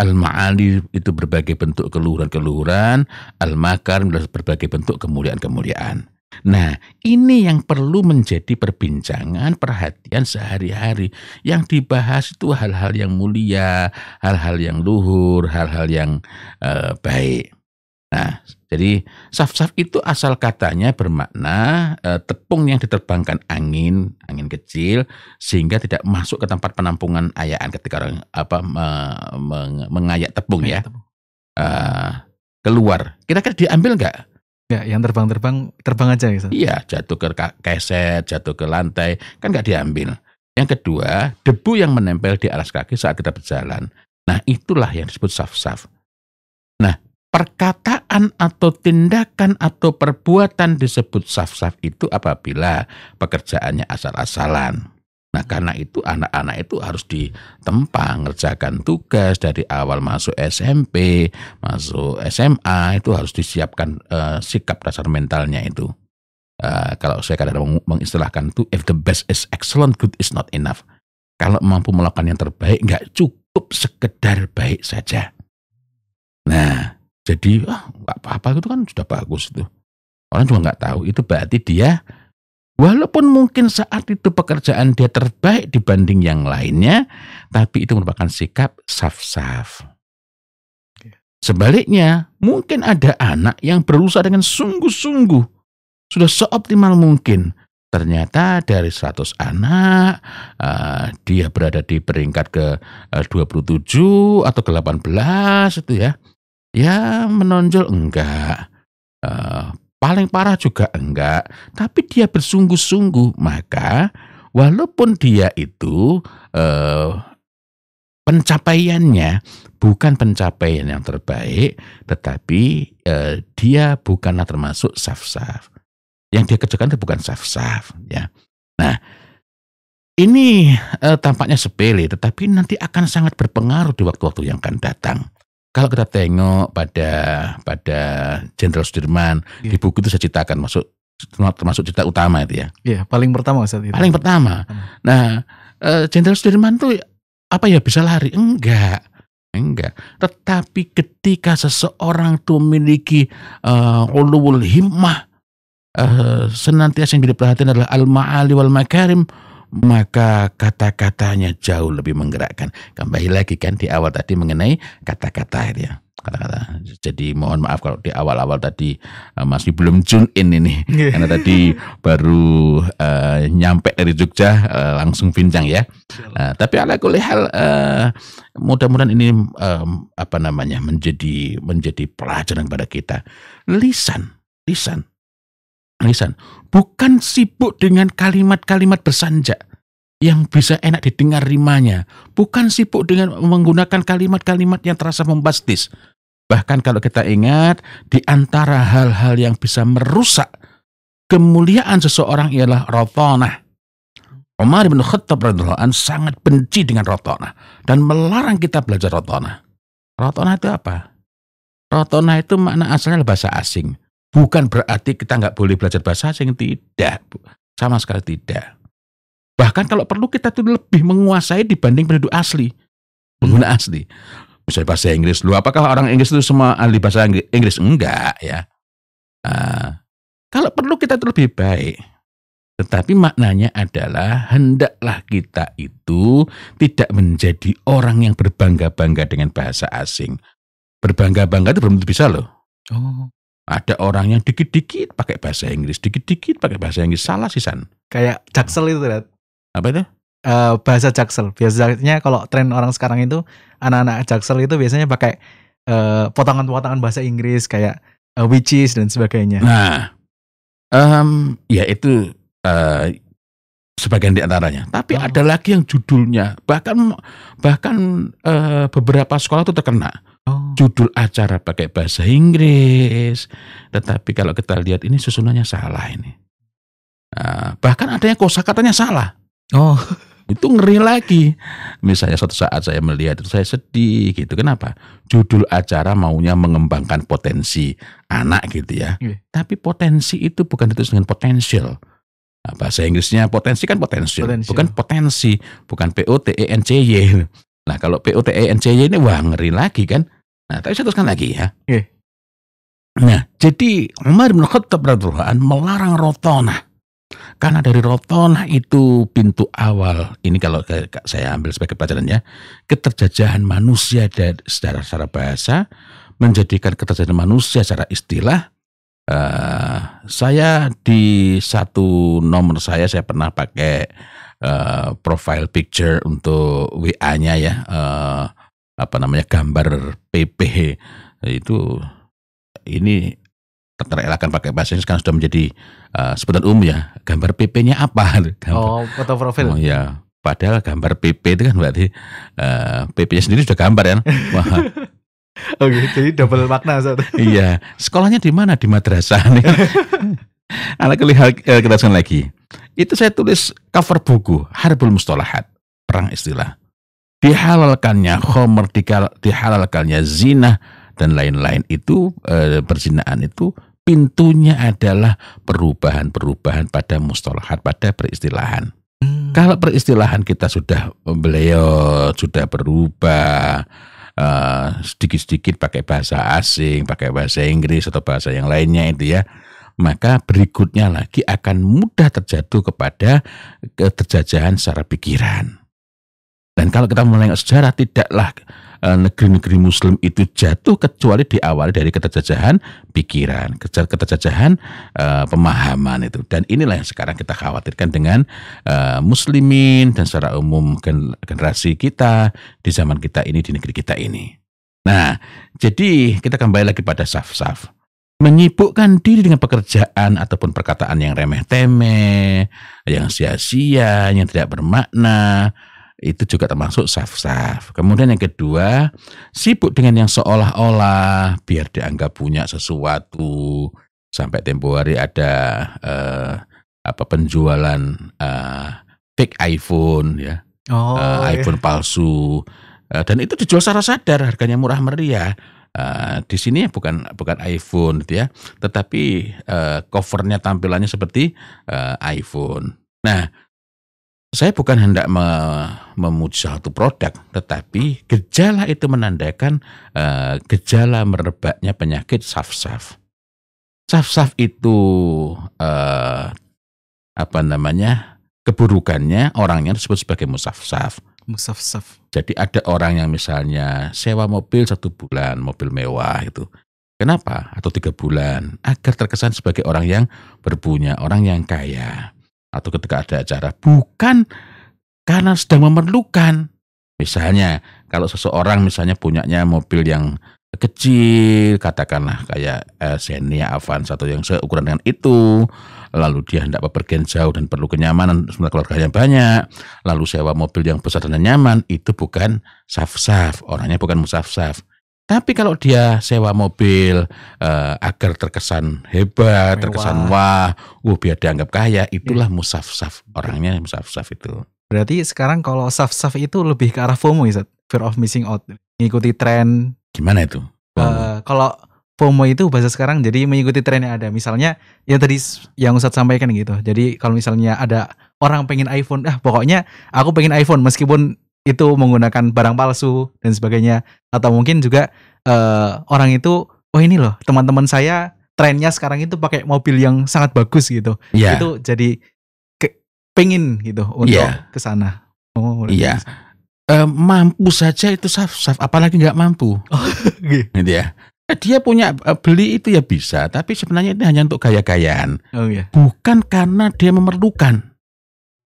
Al-ma'ali itu berbagai bentuk keluhuran-keluhuran, al-makarim adalah berbagai bentuk kemuliaan-kemuliaan. Nah, ini yang perlu menjadi perbincangan perhatian sehari-hari. Yang dibahas itu hal-hal yang mulia, hal-hal yang luhur, hal-hal yang uh, baik. Nah, jadi saf-saf itu asal katanya bermakna uh, tepung yang diterbangkan angin, angin kecil sehingga tidak masuk ke tempat penampungan ayaan ketika orang apa me, me, mengayak tepung Ayat ya. Tepung. Uh, keluar. Kira-kira diambil nggak Ya, yang terbang-terbang terbang aja gitu. Iya, jatuh ke keset, jatuh ke lantai, kan nggak diambil. Yang kedua, debu yang menempel di alas kaki saat kita berjalan. Nah, itulah yang disebut saf-saf. Nah, perkataan atau tindakan atau perbuatan disebut saf-saf itu apabila pekerjaannya asal-asalan. Nah karena itu anak-anak itu harus ditempa ngerjakan tugas dari awal masuk SMP, masuk SMA itu harus disiapkan uh, sikap dasar mentalnya itu. Uh, kalau saya kadang mengistilahkan itu if the best is excellent, good is not enough. Kalau mampu melakukan yang terbaik nggak cukup sekedar baik saja. Nah jadi oh nggak apa-apa itu kan sudah bagus itu. Orang cuma nggak tahu itu berarti dia Walaupun mungkin saat itu pekerjaan dia terbaik dibanding yang lainnya, tapi itu merupakan sikap saf-saf. Iya. Sebaliknya, mungkin ada anak yang berusaha dengan sungguh-sungguh, sudah seoptimal mungkin. Ternyata dari 100 anak, eh, dia berada di peringkat ke eh, puluh 27 atau ke 18 itu ya. Ya menonjol enggak. Eh, paling parah juga enggak, tapi dia bersungguh-sungguh, maka walaupun dia itu eh, pencapaiannya bukan pencapaian yang terbaik, tetapi eh, dia bukanlah termasuk saf-saf. Yang dia kerjakan itu bukan saf-saf, ya. Nah, ini eh, tampaknya sepele, tetapi nanti akan sangat berpengaruh di waktu-waktu yang akan datang kalau kita tengok pada pada Jenderal Sudirman yeah. di buku itu saya ceritakan masuk termasuk cerita utama itu ya. Iya, yeah, paling pertama saat itu. Paling pertama. Nah, eh, Jenderal Sudirman tuh apa ya bisa lari? Enggak. Enggak. Tetapi ketika seseorang tuh memiliki uh, eh, ulul himmah uh, senantiasa yang diperhatikan adalah al-ma'ali wal makarim maka kata-katanya jauh lebih menggerakkan. Kembali lagi kan di awal tadi mengenai kata-kata ya. Kata-kata. Jadi mohon maaf kalau di awal-awal tadi eh, masih belum tune in ini iya. karena tadi baru uh, nyampe dari Jogja uh, langsung bincang ya. Uh, tapi ala kulli hal uh, mudah-mudahan ini um, apa namanya menjadi menjadi pelajaran kepada kita. Lisan, lisan lisan, bukan sibuk dengan kalimat-kalimat bersanjak yang bisa enak didengar rimanya, bukan sibuk dengan menggunakan kalimat-kalimat yang terasa membastis. Bahkan kalau kita ingat, di antara hal-hal yang bisa merusak kemuliaan seseorang ialah rotonah. Umar bin Khattab an sangat benci dengan rotonah dan melarang kita belajar rotonah. Rotonah itu apa? Rotonah itu makna asalnya bahasa asing. Bukan berarti kita nggak boleh belajar bahasa asing, tidak. Sama sekali tidak. Bahkan kalau perlu kita tuh lebih menguasai dibanding penduduk asli. Pengguna hmm. asli. Misalnya bahasa Inggris dulu, apakah orang Inggris itu semua ahli bahasa Inggris? Enggak ya. Uh, kalau perlu kita tuh lebih baik. Tetapi maknanya adalah hendaklah kita itu tidak menjadi orang yang berbangga-bangga dengan bahasa asing. Berbangga-bangga itu belum tentu bisa loh. Oh. Ada orang yang dikit-dikit pakai bahasa Inggris, dikit-dikit pakai bahasa Inggris, salah sih San. Kayak jaksel itu, Red. Apa itu? Uh, bahasa jaksel. Biasanya kalau tren orang sekarang itu, anak-anak jaksel itu biasanya pakai potongan eh, potongan-potongan bahasa Inggris kayak uh, eh, witches dan sebagainya. Nah, um, ya itu uh, sebagian di antaranya. Tapi oh. ada lagi yang judulnya bahkan bahkan e, beberapa sekolah itu terkena. Oh. Judul acara pakai bahasa Inggris, tetapi kalau kita lihat ini susunannya salah ini. E, bahkan ada yang kosakatanya salah. Oh, itu ngeri lagi. Misalnya suatu saat saya melihat itu saya sedih gitu. Kenapa? Judul acara maunya mengembangkan potensi anak gitu ya. Yeah. Tapi potensi itu bukan itu dengan potensial Nah, bahasa Inggrisnya potensi kan potensial, potensial. bukan potensi, bukan P O T E N C Y. Nah, kalau P O T E N C Y ini wah ngeri lagi kan. Nah, tapi saya teruskan lagi ya. Yeah. Nah, jadi Umar bin Khattab melarang rotona. Karena dari rotona itu pintu awal. Ini kalau saya ambil sebagai pelajarannya, keterjajahan manusia dari secara, secara bahasa menjadikan keterjajahan manusia secara istilah Uh, saya di satu nomor saya saya pernah pakai uh, profile picture untuk WA-nya ya uh, apa namanya gambar PP itu ini terelakkan pakai bahasa Inggris sekarang sudah menjadi uh, sebutan umum ya gambar PP-nya apa gambar. oh foto profil oh, ya padahal gambar PP itu kan berarti uh, PP-nya sendiri sudah gambar ya Oke, oh gitu, jadi double makna satu. iya, sekolahnya di mana? Di madrasah nih. Anak lihat eh, kita lagi. Itu saya tulis cover buku Harbul Mustalahat, perang istilah. Dihalalkannya khomer, dihalalkannya zina dan lain-lain itu e, perzinaan itu pintunya adalah perubahan-perubahan pada mustalahat, pada peristilahan. Hmm. Kalau peristilahan kita sudah beliau sudah berubah, Eh, sedikit-sedikit uh, pakai bahasa asing, pakai bahasa Inggris atau bahasa yang lainnya itu ya, maka berikutnya lagi akan mudah terjatuh kepada keterjajahan secara pikiran. Dan kalau kita melihat sejarah, tidaklah Eh, negeri-negeri Muslim itu jatuh kecuali diawali dari keterjajahan pikiran, keterjajahan uh, pemahaman itu. Dan inilah yang sekarang kita khawatirkan dengan uh, Muslimin dan secara umum generasi kita di zaman kita ini di negeri kita ini. Nah, jadi kita kembali lagi pada saf-saf menyibukkan diri dengan pekerjaan ataupun perkataan yang remeh-temeh, yang sia-sia, yang tidak bermakna, itu juga termasuk saf-saf. Kemudian yang kedua, sibuk dengan yang seolah-olah biar dianggap punya sesuatu. Sampai tempo hari ada eh, apa penjualan eh, fake iPhone ya, oh, eh, iya. iPhone palsu. Eh, dan itu dijual secara sadar, harganya murah meriah. Uh, di sini ya bukan bukan iPhone gitu ya, tetapi uh, covernya tampilannya seperti uh, iPhone. Nah, saya bukan hendak me memuji satu produk, tetapi gejala itu menandakan uh, gejala merebaknya penyakit saf-saf. Saf-saf itu uh, apa namanya keburukannya orangnya disebut sebagai musaf-saf. Musaf-saf. Jadi ada orang yang misalnya sewa mobil satu bulan, mobil mewah itu. Kenapa? Atau tiga bulan agar terkesan sebagai orang yang berpunya, orang yang kaya atau ketika ada acara bukan karena sedang memerlukan. Misalnya kalau seseorang misalnya punyanya mobil yang kecil, katakanlah kayak eh, Xenia Avanza atau yang seukuran dengan itu, lalu dia hendak bepergian jauh dan perlu kenyamanan sementara keluarganya banyak, lalu sewa mobil yang besar dan nyaman, itu bukan saf-saf, orangnya bukan musaf-saf. Tapi kalau dia sewa mobil uh, agar terkesan hebat, Mewah. terkesan wah, uh biar dianggap kaya, itulah yeah. Hmm. musaf-saf orangnya musaf-saf itu. Berarti sekarang kalau saf-saf itu lebih ke arah FOMO ya, fear of missing out, mengikuti tren. Gimana itu? Uh, kalau FOMO itu bahasa sekarang jadi mengikuti tren yang ada. Misalnya ya yang tadi yang Ustadz sampaikan gitu. Jadi kalau misalnya ada orang pengen iPhone, ah pokoknya aku pengen iPhone meskipun itu menggunakan barang palsu dan sebagainya atau mungkin juga uh, orang itu oh ini loh teman-teman saya trennya sekarang itu pakai mobil yang sangat bagus gitu yeah. itu jadi ke, pengen gitu untuk yeah. ke oh iya yeah. uh, mampu saja itu saf saf apalagi nggak mampu oh, gitu. gitu. ya eh, dia punya eh, beli itu ya bisa tapi sebenarnya ini hanya untuk gaya-gayaan oh, iya. bukan karena dia memerlukan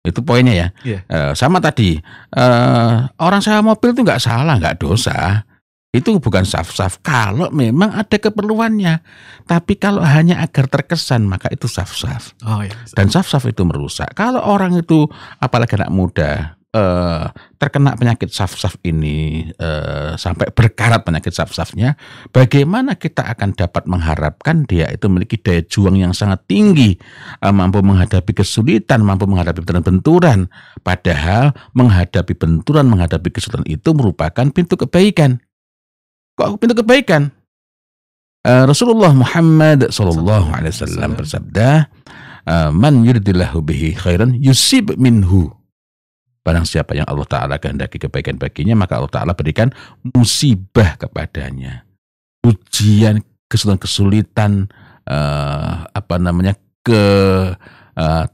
itu poinnya ya. Yeah. Iya. Uh, sama tadi uh, orang sewa mobil itu nggak salah, nggak dosa. Itu bukan saf-saf kalau memang ada keperluannya. Tapi kalau hanya agar terkesan maka itu saf-saf. Oh, iya. Dan saf-saf itu merusak. Kalau orang itu apalagi anak muda eh, terkena penyakit saf-saf ini eh, sampai berkarat penyakit saf-safnya, bagaimana kita akan dapat mengharapkan dia itu memiliki daya juang yang sangat tinggi, eh, mampu menghadapi kesulitan, mampu menghadapi benturan-benturan. Padahal menghadapi benturan, menghadapi kesulitan itu merupakan pintu kebaikan. Kok pintu kebaikan? Eh, Rasulullah Muhammad SAW Alaihi Wasallam bersabda, eh, "Man yuridillahu bihi khairan yusib minhu." Barang siapa yang Allah Ta'ala kehendaki kebaikan baginya, maka Allah Ta'ala berikan musibah kepadanya. Ujian, kesulitan-kesulitan, uh, apa namanya, ke uh,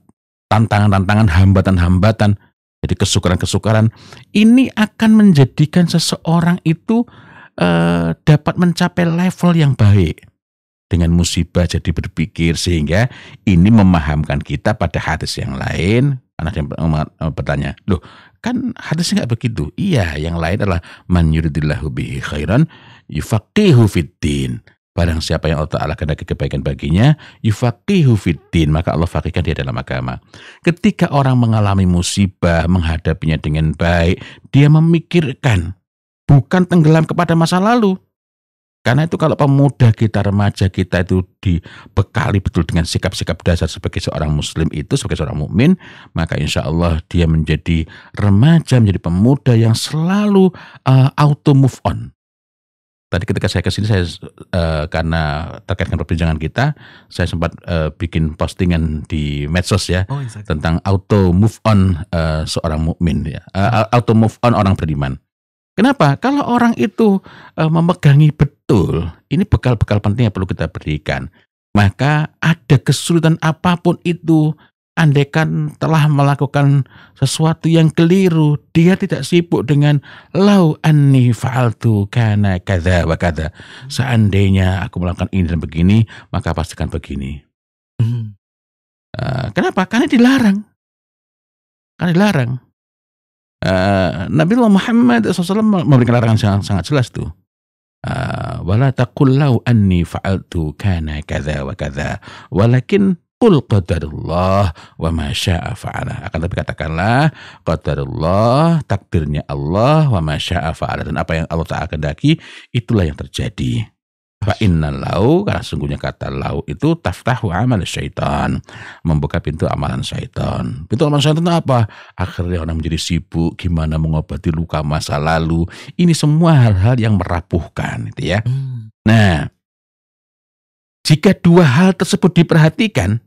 tantangan-tantangan, hambatan-hambatan, jadi kesukaran-kesukaran, ini akan menjadikan seseorang itu uh, dapat mencapai level yang baik dengan musibah jadi berpikir sehingga ini memahamkan kita pada hadis yang lain Anak yang eh, bertanya, loh kan hadisnya nggak begitu. Iya, yang lain adalah man yuridillahu bihi khairan yufaqihu fiddin. Barang siapa yang Allah Ta'ala kena kebaikan baginya, yufaqihu fiddin, maka Allah faqihkan dia dalam agama. Ketika orang mengalami musibah, menghadapinya dengan baik, dia memikirkan, bukan tenggelam kepada masa lalu. Karena itu kalau pemuda kita, remaja kita itu dibekali betul dengan sikap-sikap dasar sebagai seorang muslim itu, sebagai seorang mukmin, maka insya Allah dia menjadi remaja, menjadi pemuda yang selalu uh, auto move on. Tadi ketika saya kesini saya uh, karena terkait dengan perbincangan kita, saya sempat uh, bikin postingan di medsos ya oh, exactly. tentang auto move on uh, seorang mukmin ya, uh, auto move on orang beriman. Kenapa? Kalau orang itu e, memegangi betul, ini bekal-bekal penting yang perlu kita berikan. Maka ada kesulitan apapun itu, andaikan telah melakukan sesuatu yang keliru, dia tidak sibuk dengan lau anni fa'altu kana kada wa kada. Seandainya aku melakukan ini dan begini, maka pastikan begini. Hmm. E, kenapa? Karena dilarang. Karena dilarang. Eh, Nabi Muhammad SAW memberikan larangan sangat, sangat jelas tuh. Uh, wala taqul anni fa'altu kana kaza wa kaza walakin qul qadarullah wa ma syaa fa'ala akan tapi katakanlah qadarullah takdirnya Allah wa ma syaa fa'ala dan apa yang Allah tak akan daki itulah yang terjadi Fa innal lau karena sungguhnya kata lau itu taftahu amal syaitan, membuka pintu amalan syaitan. Pintu amalan syaitan itu apa? Akhirnya orang menjadi sibuk gimana mengobati luka masa lalu. Ini semua hal-hal yang merapuhkan itu ya. Hmm. Nah, jika dua hal tersebut diperhatikan,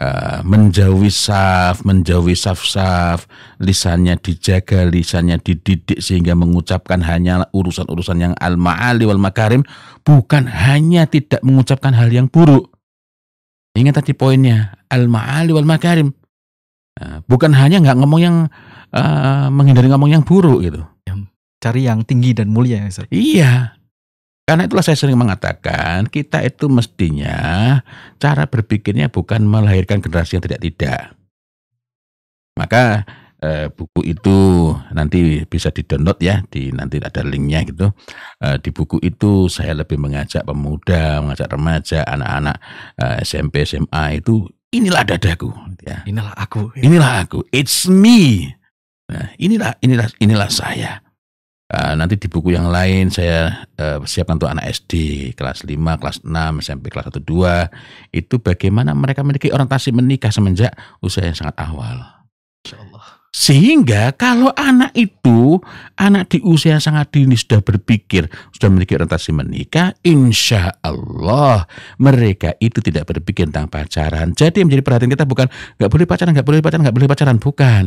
uh, menjauhi saf, menjauhi saf-saf, lisannya dijaga, lisannya dididik sehingga mengucapkan hanya urusan-urusan yang al-ma'ali wal makarim, bukan hanya tidak mengucapkan hal yang buruk. Ingat tadi poinnya, al-ma'ali wal makarim. Uh, eh, bukan hanya nggak ngomong yang uh, menghindari ngomong yang buruk gitu. Cari yang tinggi dan mulia ya, Iya, karena itulah saya sering mengatakan kita itu mestinya cara berpikirnya bukan melahirkan generasi yang tidak-tidak. Maka eh, buku itu nanti bisa didownload ya, di nanti ada linknya gitu. Eh, di buku itu saya lebih mengajak pemuda, mengajak remaja, anak-anak eh, SMP, SMA itu inilah dadaku. Gitu ya. Inilah aku. Inilah aku. It's me. Nah, inilah inilah inilah saya. Eh, nanti di buku yang lain saya uh, eh, siapkan untuk anak SD kelas 5, kelas 6, SMP kelas 1, 2 itu bagaimana mereka memiliki orientasi menikah semenjak usia yang sangat awal. Sehingga kalau anak itu anak di usia yang sangat dini sudah berpikir sudah memiliki orientasi menikah, insya Allah mereka itu tidak berpikir tentang pacaran. Jadi yang menjadi perhatian kita bukan nggak boleh pacaran, nggak boleh pacaran, nggak boleh pacaran, bukan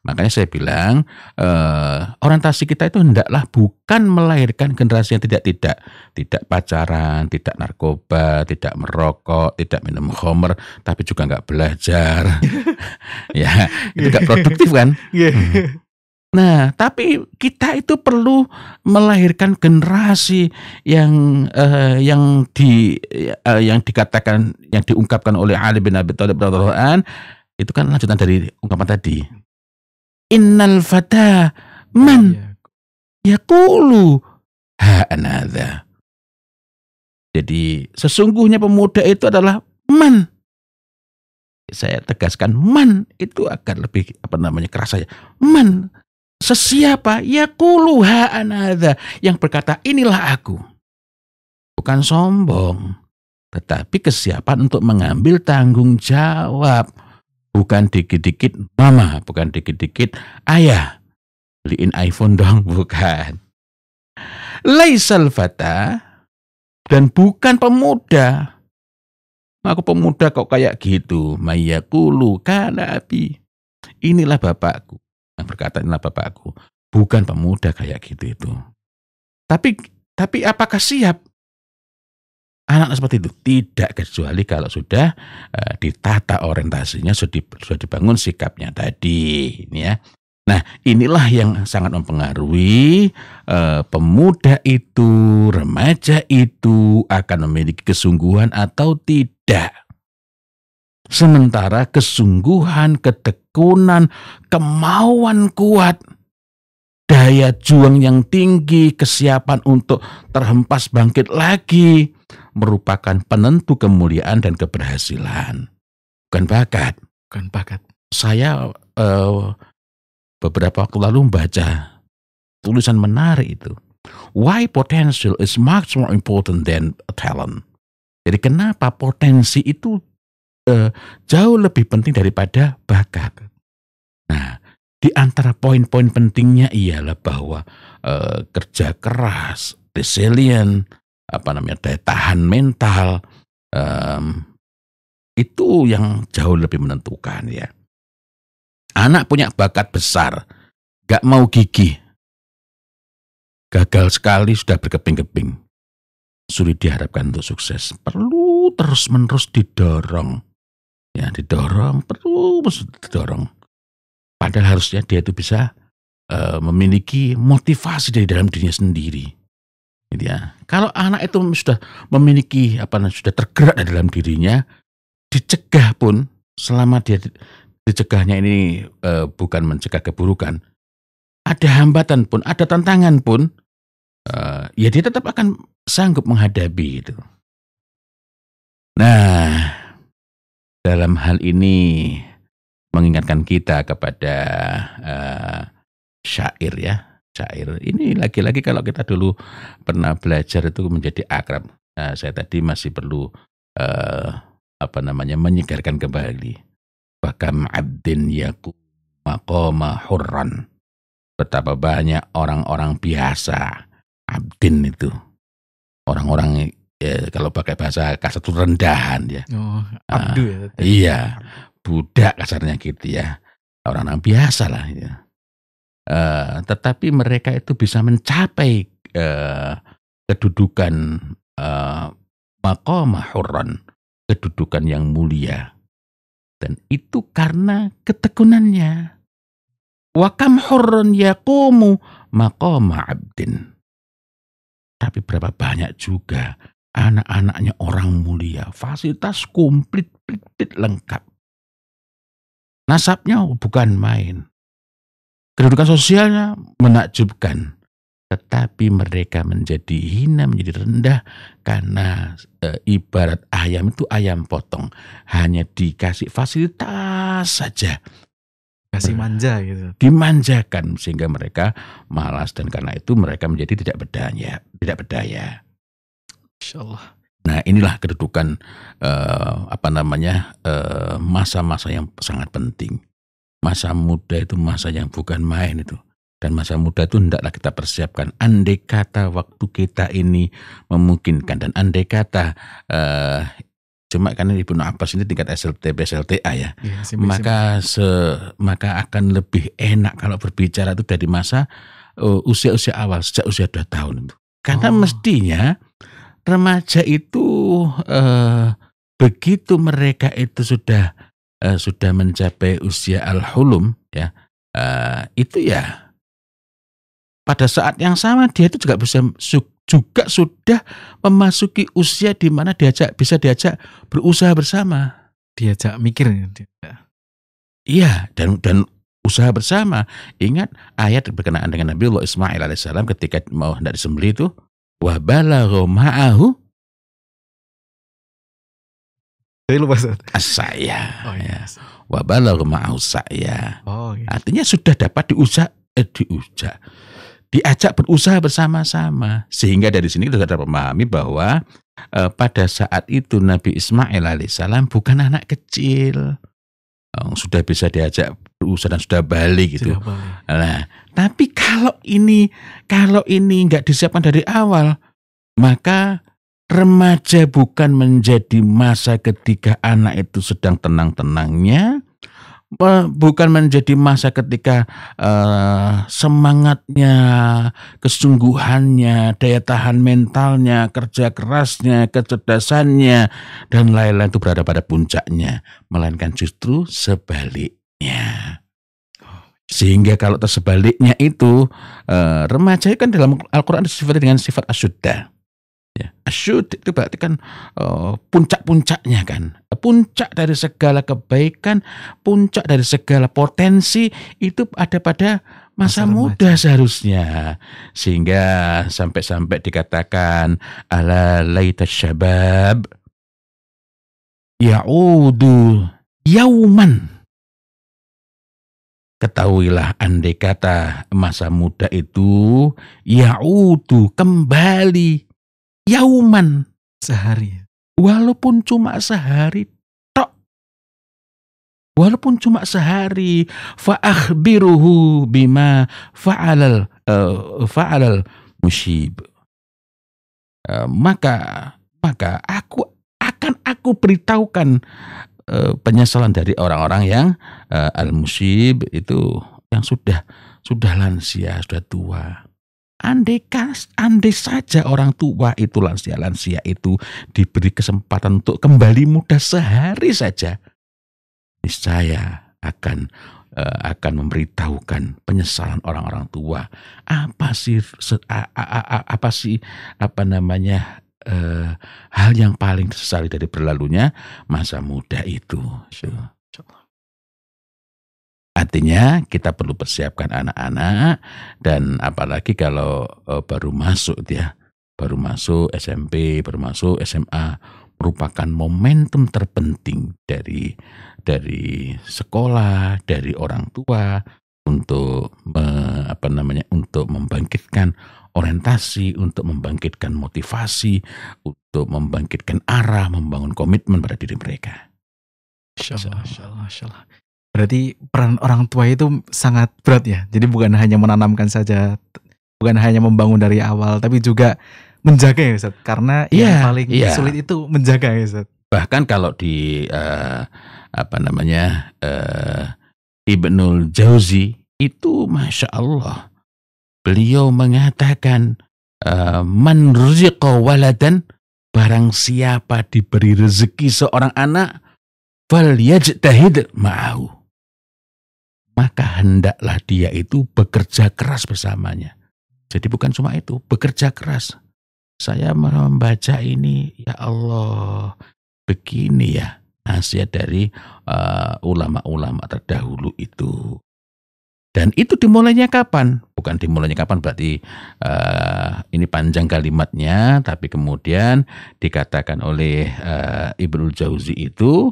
Makanya saya bilang eh, orientasi kita itu hendaklah bukan melahirkan generasi yang tidak-tidak, tidak pacaran, tidak narkoba, tidak merokok, tidak minum homer, tapi juga nggak belajar, ya itu nggak produktif kan? Iya. Hmm. Nah, tapi kita itu perlu melahirkan generasi yang eh, yang di eh, yang dikatakan yang diungkapkan oleh Ali bin Abi Thalib itu kan lanjutan dari ungkapan tadi innal fata man ya, ya. yaqulu anadha. Jadi sesungguhnya pemuda itu adalah man. Saya tegaskan man itu akan lebih apa namanya keras saja. Ya. Man sesiapa yaqulu anadha. yang berkata inilah aku. Bukan sombong, tetapi kesiapan untuk mengambil tanggung jawab bukan dikit-dikit mama, bukan dikit-dikit ayah. Beliin iPhone dong, bukan. Laisal fata dan bukan pemuda. Aku pemuda kok kayak gitu. Mayakulu kana api. Inilah bapakku. yang Berkata inilah bapakku. Bukan pemuda kayak gitu itu. Tapi tapi apakah siap? Anak seperti itu tidak kecuali kalau sudah uh, ditata orientasinya sudah dibangun sikapnya tadi, ini ya. Nah, inilah yang sangat mempengaruhi uh, pemuda itu, remaja itu akan memiliki kesungguhan atau tidak. Sementara kesungguhan, ketekunan, kemauan kuat, daya juang yang tinggi, kesiapan untuk terhempas bangkit lagi, merupakan penentu kemuliaan dan keberhasilan. Bukan bakat. Bukan bakat. Saya uh, beberapa waktu lalu membaca tulisan menarik itu. Why potential is much more important than talent. Jadi kenapa potensi itu uh, jauh lebih penting daripada bakat. Nah, di antara poin-poin pentingnya ialah bahwa uh, kerja keras, resilient, apa namanya daya tahan mental um, itu yang jauh lebih menentukan ya. Anak punya bakat besar, gak mau gigih, gagal sekali sudah berkeping-keping. Sulit diharapkan untuk sukses. Perlu terus-menerus didorong. Ya, didorong, perlu didorong. Padahal harusnya dia itu bisa uh, memiliki motivasi dari dalam dirinya sendiri gitu ya. Kalau anak itu sudah memiliki apa sudah tergerak di dalam dirinya, dicegah pun selama dia dicegahnya ini e, bukan mencegah keburukan, ada hambatan pun, ada tantangan pun, e, ya dia tetap akan sanggup menghadapi itu. Nah, dalam hal ini mengingatkan kita kepada e, syair ya cair. Ini lagi-lagi kalau kita dulu pernah belajar itu menjadi akrab. Nah, saya tadi masih perlu uh, apa namanya menyegarkan kembali. Bahkan abdin yaku makoma hurran. Betapa banyak orang-orang biasa abdin itu. Orang-orang ya, kalau pakai bahasa kasar itu rendahan ya. Oh, ah, abdu ya. iya, budak kasarnya gitu ya. Orang-orang biasa lah ya Eh, tetapi mereka itu bisa mencapai uh, kedudukan uh, eh, makomah kedudukan yang mulia. Dan itu karena ketekunannya. Wakam horon yakumu yaqumu abdin. Tapi berapa banyak juga anak-anaknya orang mulia. Fasilitas komplit, lengkap. Nasabnya bukan main. Kedudukan sosialnya menakjubkan. Tetapi mereka menjadi hina, menjadi rendah karena e, ibarat ayam itu ayam potong. Hanya dikasih fasilitas saja. Kasih nah, manja gitu. Dimanjakan sehingga mereka malas dan karena itu mereka menjadi tidak berdaya. Tidak berdaya. Insya Allah. Nah inilah kedudukan e, apa namanya eh, masa-masa e, yang sangat penting masa muda itu masa yang bukan main itu. Dan masa muda itu hendaklah kita persiapkan. Andai kata waktu kita ini memungkinkan dan andai kata uh, cuma karena Ibu sih ini tingkat SLT, BSLTA ya, ya simpel, maka simpel. se maka akan lebih enak kalau berbicara itu dari masa eh, usia-usia uh, awal sejak usia dua tahun itu. Karena oh. mestinya remaja itu uh, begitu mereka itu sudah uh, sudah mencapai usia al-hulum ya uh, itu ya pada saat yang sama dia itu juga bisa juga sudah memasuki usia di mana diajak bisa diajak berusaha bersama diajak mikir ya, iya dan dan usaha bersama ingat ayat berkenaan dengan Nabi Allah Ismail alaihissalam ketika mau hendak disembelih itu wabalagho ma'ahu Saya lupa Saya. Oh, iya. Ya. saya. Oh, iya. Artinya sudah dapat diusah eh, diujak diajak berusaha bersama-sama sehingga dari sini kita dapat memahami bahwa eh, pada saat itu Nabi Ismail alaihissalam bukan anak kecil oh, sudah bisa diajak berusaha dan sudah balik gitu. Nah, tapi kalau ini kalau ini nggak disiapkan dari awal maka remaja bukan menjadi masa ketika anak itu sedang tenang-tenangnya, bukan menjadi masa ketika uh, semangatnya, kesungguhannya, daya tahan mentalnya, kerja kerasnya, kecerdasannya, dan lain-lain itu berada pada puncaknya, melainkan justru sebaliknya. Sehingga kalau tersebaliknya itu uh, remaja kan dalam Al-Quran disifati dengan sifat asyudda ya Asyut itu berarti kan uh, puncak-puncaknya kan puncak dari segala kebaikan puncak dari segala potensi itu ada pada masa, masa muda remaja. seharusnya sehingga sampai-sampai dikatakan ala laita syabab yaudu yauman Ketahuilah andai kata masa muda itu yaudu kembali Yauman sehari. Walaupun cuma sehari tok. Walaupun cuma sehari akhbiruhu bima fa'alal uh, fa'alal musyib. Uh, eh, maka maka aku akan aku beritahukan eh, penyesalan dari orang-orang yang uh, al-musib itu yang sudah sudah lansia, sudah tua Andai, kas, saja orang tua itu lansia-lansia itu diberi kesempatan untuk kembali muda sehari saja, niscaya akan eh, akan memberitahukan penyesalan orang-orang tua. Apa sih apa sih apa namanya eh, hal yang paling disesali dari berlalunya masa muda itu? So. Artinya kita perlu persiapkan anak-anak dan apalagi kalau eh, baru masuk ya baru masuk SMP, baru masuk SMA merupakan momentum terpenting dari dari sekolah, dari orang tua untuk me, apa namanya untuk membangkitkan orientasi, untuk membangkitkan motivasi, untuk membangkitkan arah, membangun komitmen pada diri mereka. Insyaallah, insyaallah, insyaallah. Berarti peran orang tua itu sangat berat ya. Jadi bukan hanya menanamkan saja, bukan hanya membangun dari awal, tapi juga menjaga ya Ustaz. Karena yeah, yang iya, paling yeah. sulit itu menjaga ya Ustaz. Bahkan kalau di uh, apa namanya uh, Ibnul Jauzi itu masya Allah beliau mengatakan uh, man waladan barang siapa diberi rezeki seorang anak fal yajtahid ma'ahu maka hendaklah dia itu bekerja keras bersamanya. Jadi bukan cuma itu, bekerja keras. Saya membaca ini, ya Allah, begini ya nasihat dari eh, ulama-ulama uh, terdahulu itu. Dan itu dimulainya kapan? Bukan dimulainya kapan berarti uh, ini panjang kalimatnya, tapi kemudian dikatakan oleh uh, eh, Ibnu Jauzi itu,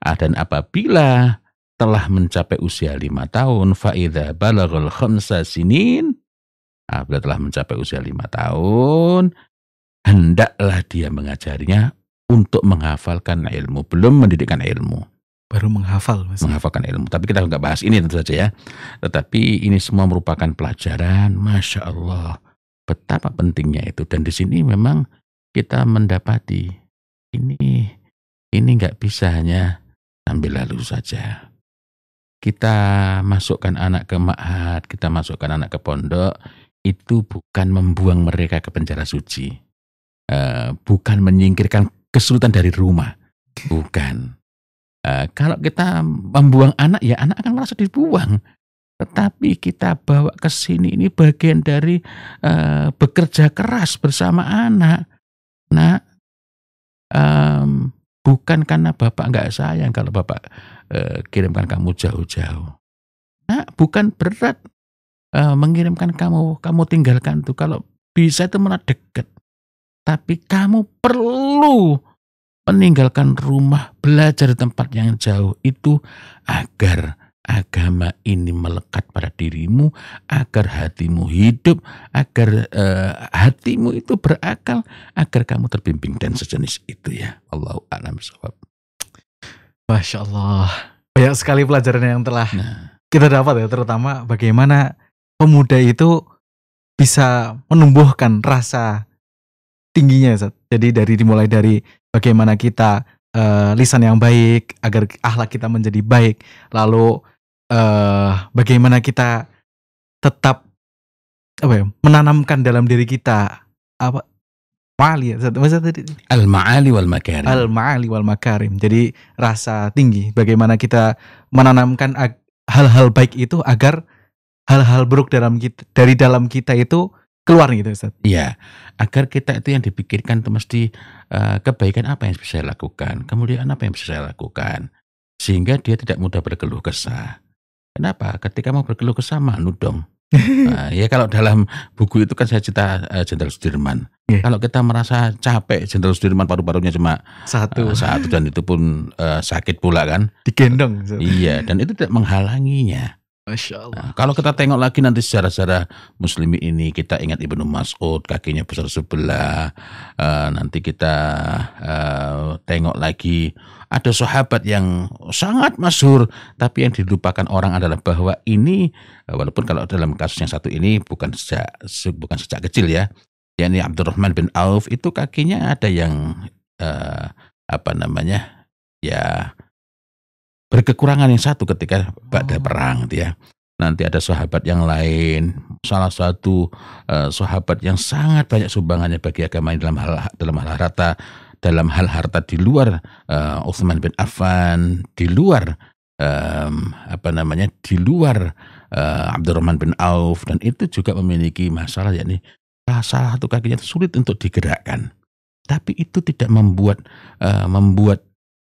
ah, dan apabila telah mencapai usia lima tahun, faida balagol khamsa sinin, apabila ah, telah mencapai usia lima tahun, hendaklah dia mengajarinya untuk menghafalkan ilmu, belum mendidikkan ilmu. Baru menghafal, Mas. Menghafalkan ilmu. Tapi kita nggak bahas ini tentu saja ya. Tetapi ini semua merupakan pelajaran, Masya Allah. Betapa pentingnya itu. Dan di sini memang kita mendapati ini ini nggak bisa hanya ambil lalu saja kita masukkan anak ke ma'had, kita masukkan anak ke pondok, itu bukan membuang mereka ke penjara suci. Uh, bukan menyingkirkan kesulitan dari rumah. Bukan. Uh, kalau kita membuang anak, ya anak akan merasa dibuang. Tetapi kita bawa ke sini, ini bagian dari uh, bekerja keras bersama anak. Nah, um, bukan karena bapak nggak sayang kalau bapak eh, kirimkan kamu jauh-jauh. Nah, bukan berat eh, mengirimkan kamu, kamu tinggalkan itu. Kalau bisa itu mana dekat. Tapi kamu perlu meninggalkan rumah, belajar di tempat yang jauh itu agar agama ini melekat pada dirimu, agar hatimu hidup, agar eh, hatimu itu berakal, agar kamu terbimbing dan sejenis itu ya. Allahu a'lam Masya Allah. Banyak sekali pelajaran yang telah nah. kita dapat ya, terutama bagaimana pemuda itu bisa menumbuhkan rasa tingginya. Ya, Jadi dari dimulai dari bagaimana kita uh, lisan yang baik agar akhlak kita menjadi baik, lalu uh, bagaimana kita tetap apa ya, menanamkan dalam diri kita apa Maali, tadi? Al-ma'ali wal makarim. Al-ma'ali wal makarim. Jadi rasa tinggi bagaimana kita menanamkan hal-hal baik itu agar hal-hal buruk dalam kita, dari dalam kita itu keluar gitu Ustaz. Iya, agar kita itu yang dipikirkan itu mesti uh, kebaikan apa yang bisa saya lakukan, Kemudian apa yang bisa saya lakukan sehingga dia tidak mudah berkeluh kesah. Kenapa? Ketika mau berkeluh kesah manu dong nah, ya kalau dalam buku itu kan saya cerita eh, Jenderal Sudirman. Yeah. Kalau kita merasa capek Jenderal Sudirman paru-parunya cuma satu uh, satu dan itu pun uh, sakit pula kan. Digendong. Uh, iya, dan itu tidak menghalanginya. Masya Allah. Nah, kalau kita tengok lagi nanti sejarah-sejarah muslimi ini, kita ingat Ibnu Mas'ud, kakinya besar sebelah. Uh, nanti kita uh, tengok lagi, ada sahabat yang sangat masyhur, tapi yang dilupakan orang adalah bahwa ini, eh, walaupun kalau dalam kasus yang satu ini bukan sejak bukan sejak kecil ya, yakni Abdurrahman bin Auf itu kakinya ada yang uh, apa namanya ya berkekurangan yang satu ketika pada oh. perang gitu ya. Nanti ada sahabat yang lain, salah satu uh, sahabat yang sangat banyak sumbangannya bagi agama ini dalam hal dalam hal harta, dalam hal harta di luar uh, Utsman bin Affan, di luar um, apa namanya, di luar uh, Abdurrahman bin Auf dan itu juga memiliki masalah yakni salah satu kakinya sulit untuk digerakkan. Tapi itu tidak membuat uh, membuat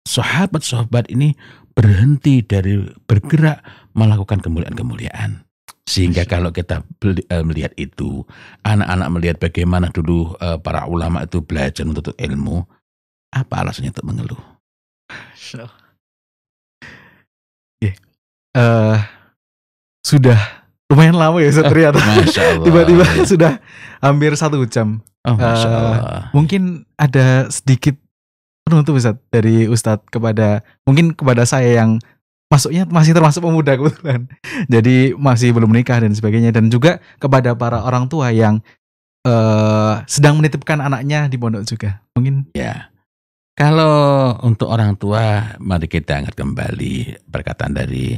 sahabat-sahabat ini berhenti dari bergerak melakukan kemuliaan-kemuliaan. Sehingga kalau kita eh, melihat itu, anak-anak melihat bagaimana dulu eh, para ulama itu belajar untuk ilmu, apa alasannya untuk mengeluh? So, uh, iya. eh, sudah lumayan lama ya ternyata. Tiba-tiba sudah hampir satu jam. Oh, Uh, mungkin ada sedikit penuntut Ustaz dari Ustadz kepada mungkin kepada saya yang masuknya masih termasuk pemuda kebetulan. Jadi masih belum menikah dan sebagainya dan juga kepada para orang tua yang uh, sedang menitipkan anaknya di pondok juga. Mungkin ya. Kalau untuk orang tua mari kita angkat kembali perkataan dari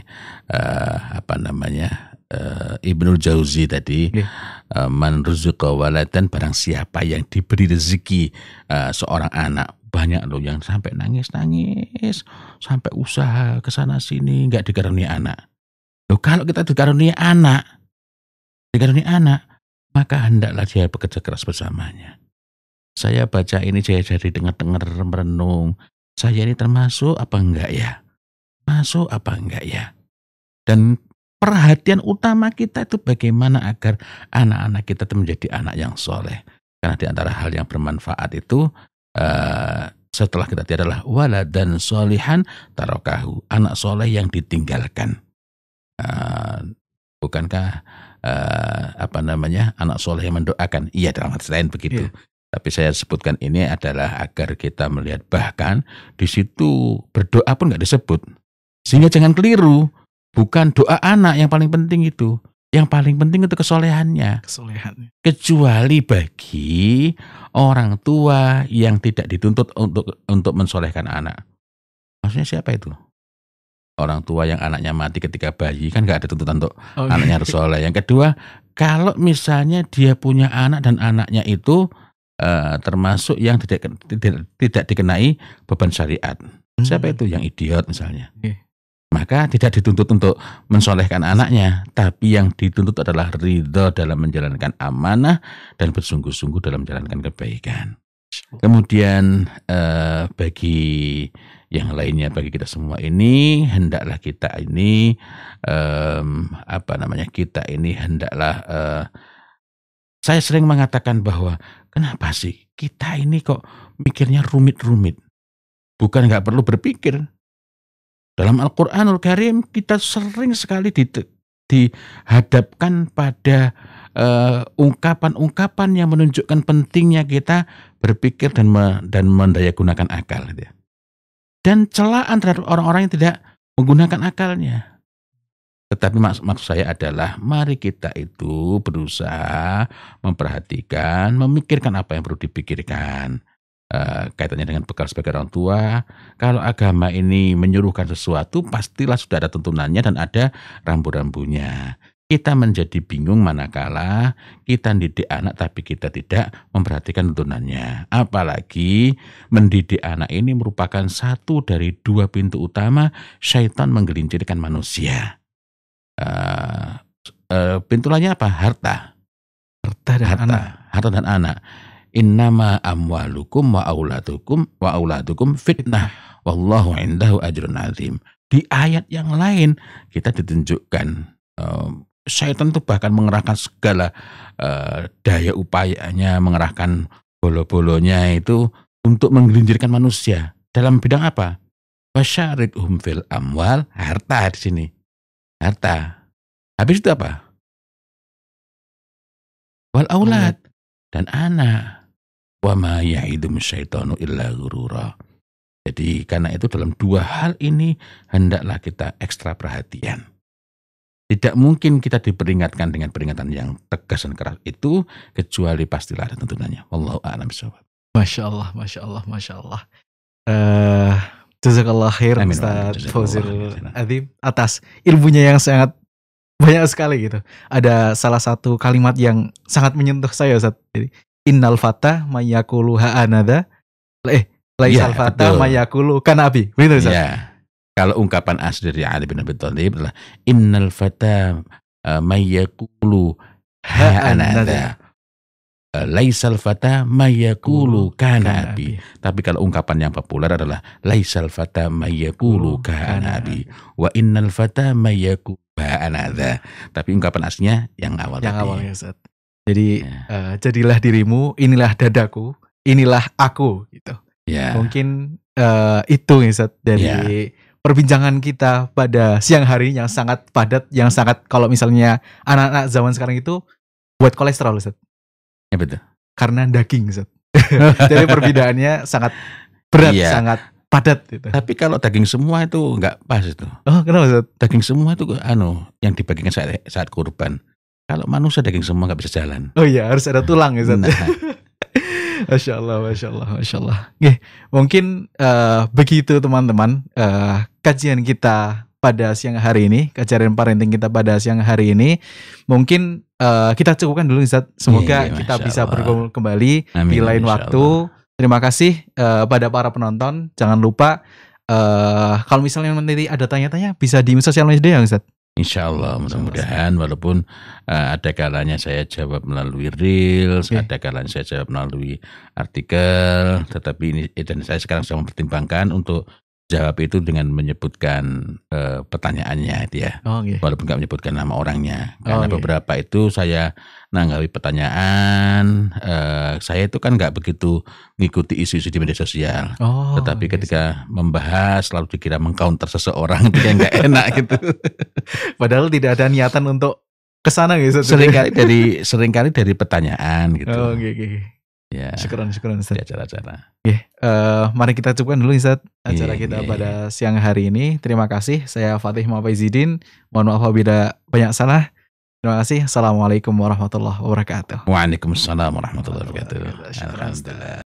uh, apa namanya? Uh, Ibnu Jauzi tadi yeah. Iya. uh, man barang siapa yang diberi rezeki uh, seorang anak banyak loh yang sampai nangis-nangis, sampai usaha ke sana sini nggak dikaruniai anak. Loh, kalau kita dikaruniai anak, dikaruniai anak, maka hendaklah dia bekerja keras bersamanya. Saya baca ini saya jadi dengar-dengar merenung. Saya ini termasuk apa enggak ya? Masuk apa enggak ya? Dan perhatian utama kita itu bagaimana agar anak-anak kita itu menjadi anak yang soleh. Karena di antara hal yang bermanfaat itu uh, setelah kita adalah wala dan solihan tarokahu anak soleh yang ditinggalkan uh, bukankah uh, apa namanya anak soleh yang mendoakan iya dalam arti lain begitu yeah. tapi saya sebutkan ini adalah agar kita melihat bahkan di situ berdoa pun nggak disebut sehingga jangan keliru bukan doa anak yang paling penting itu yang paling penting itu kesolehannya. Kesolehannya. Kecuali bagi orang tua yang tidak dituntut untuk untuk mensolehkan anak. Maksudnya siapa itu? Orang tua yang anaknya mati ketika bayi kan nggak ada tuntutan untuk okay. Oh, iya. anaknya harus soleh. Yang kedua, kalau misalnya dia punya anak dan anaknya itu uh, termasuk yang tidak, tidak tidak dikenai beban syariat. Hmm. Siapa itu yang idiot misalnya? Okay iya maka tidak dituntut untuk mensolehkan anaknya, tapi yang dituntut adalah ridho dalam menjalankan amanah dan bersungguh-sungguh dalam menjalankan kebaikan. Kemudian eh, bagi yang lainnya, bagi kita semua ini hendaklah kita ini eh, apa namanya kita ini hendaklah eh, saya sering mengatakan bahwa kenapa sih kita ini kok mikirnya rumit-rumit, bukan nggak perlu berpikir, dalam Al-Qur'anul Karim kita sering sekali di, dihadapkan pada eh, ungkapan-ungkapan uh, yang menunjukkan pentingnya kita berpikir dan me, dan mendaya akal gitu ya. Dan celaan terhadap orang-orang yang tidak menggunakan akalnya. Tetapi mak maksud saya adalah mari kita itu berusaha memperhatikan, memikirkan apa yang perlu dipikirkan. Eh, kaitannya dengan bekal sebagai orang tua. Kalau agama ini menyuruhkan sesuatu, pastilah sudah ada tuntunannya dan ada rambu-rambunya. Kita menjadi bingung manakala kita mendidik anak tapi kita tidak memperhatikan tuntunannya. Apalagi mendidik anak ini merupakan satu dari dua pintu utama syaitan menggelincirkan manusia. Uh, uh, pintu lainnya apa? Harta. Harta dan harta, anak. Harta dan anak innama amwalukum wa auladukum wa auladukum fitnah wallahu indahu ajrun azim. Di ayat yang lain kita ditunjukkan um, syaitan itu bahkan mengerahkan segala uh, daya upayanya, mengerahkan bolo-bolonya itu untuk menggelincirkan manusia. Dalam bidang apa? Basyarid fil amwal, harta di sini. Harta. Habis itu apa? Wal aulat dan anak. Wa ma syaitanu illa gurura. Jadi karena itu dalam dua hal ini hendaklah kita ekstra perhatian. Tidak mungkin kita diperingatkan dengan peringatan yang tegas dan keras itu kecuali pastilah ada tuntunannya. Wallahu a'lam bishawab. Masya Allah, masya Allah, masya Allah. Uh, Jazakallah khair Ustaz Fauzil Adib atas ilmunya yang sangat banyak sekali gitu. Ada salah satu kalimat yang sangat menyentuh saya saat. Jadi innal fatah mayakulu ha'anada eh laisal ya, fatah mayakulu kanabi benar Ustaz? Ya. Kalau ungkapan asli dari Ali bin Abi Thalib adalah innal fatah mayakulu ha'anada laisal fata eh, mayakulu eh, kanabi. Tapi kalau ungkapan yang populer adalah laisal fata mayakulu kanabi. Wa innal fata mayakulu anada. Tapi ungkapan aslinya yang awal yang tadi. Awal, ya, Ustaz. Jadi ya. uh, jadilah dirimu, inilah dadaku, inilah aku gitu. Ya. Mungkin uh, itu Ustaz dari ya. perbincangan kita pada siang hari yang sangat padat, yang sangat kalau misalnya anak-anak zaman sekarang itu buat kolesterol Ustaz. Ya betul. Karena daging Ustaz. Jadi perbedaannya sangat berat, ya. sangat padat gitu. Tapi kalau daging semua itu enggak pas itu. Oh, kenapa Ustaz? Daging semua itu anu yang dibagikan saat saat kurban. Kalau manusia daging semua nggak bisa jalan. Oh iya, harus ada tulang ya. Nah. Masya Allah, Masya Allah, Masya Allah. mungkin uh, begitu teman-teman uh, kajian kita pada siang hari ini, kajian parenting kita pada siang hari ini. Mungkin uh, kita cukupkan dulu Zat. Semoga Iyi, iya, kita bisa berkumpul kembali Amin, di lain waktu. Allah. Terima kasih uh, pada para penonton. Jangan lupa uh, kalau misalnya nanti ada tanya-tanya bisa di sosial media ya Ustaz. Insya Allah mudah-mudahan walaupun uh, ada kalanya saya jawab melalui reels, okay. ada kalanya saya jawab melalui artikel, tetapi ini dan saya sekarang sedang mempertimbangkan untuk jawab itu dengan menyebutkan uh, pertanyaannya dia ya. oh, okay. Iya. walaupun nggak menyebutkan nama orangnya karena oh, okay. Iya. beberapa itu saya nanggapi pertanyaan uh, saya itu kan nggak begitu mengikuti isu-isu di media sosial oh, tetapi okay. Iya ketika membahas lalu dikira mengcounter seseorang itu yang nggak enak gitu padahal tidak ada niatan untuk kesana gitu seringkali dari seringkali dari pertanyaan gitu oh, okay, okay. Ya. Syukuran syukuran Ustaz. Di acara-acara. okay. Iya. Uh, eh, mari kita cukupkan dulu Ustaz acara yeah, kita yeah, pada yeah. siang hari ini. Terima kasih. Saya Fatih Zidin. Mohon maaf apabila banyak salah. Terima kasih. Assalamualaikum warahmatullahi wabarakatuh. Waalaikumsalam warahmatullahi wabarakatuh. Alhamdulillah.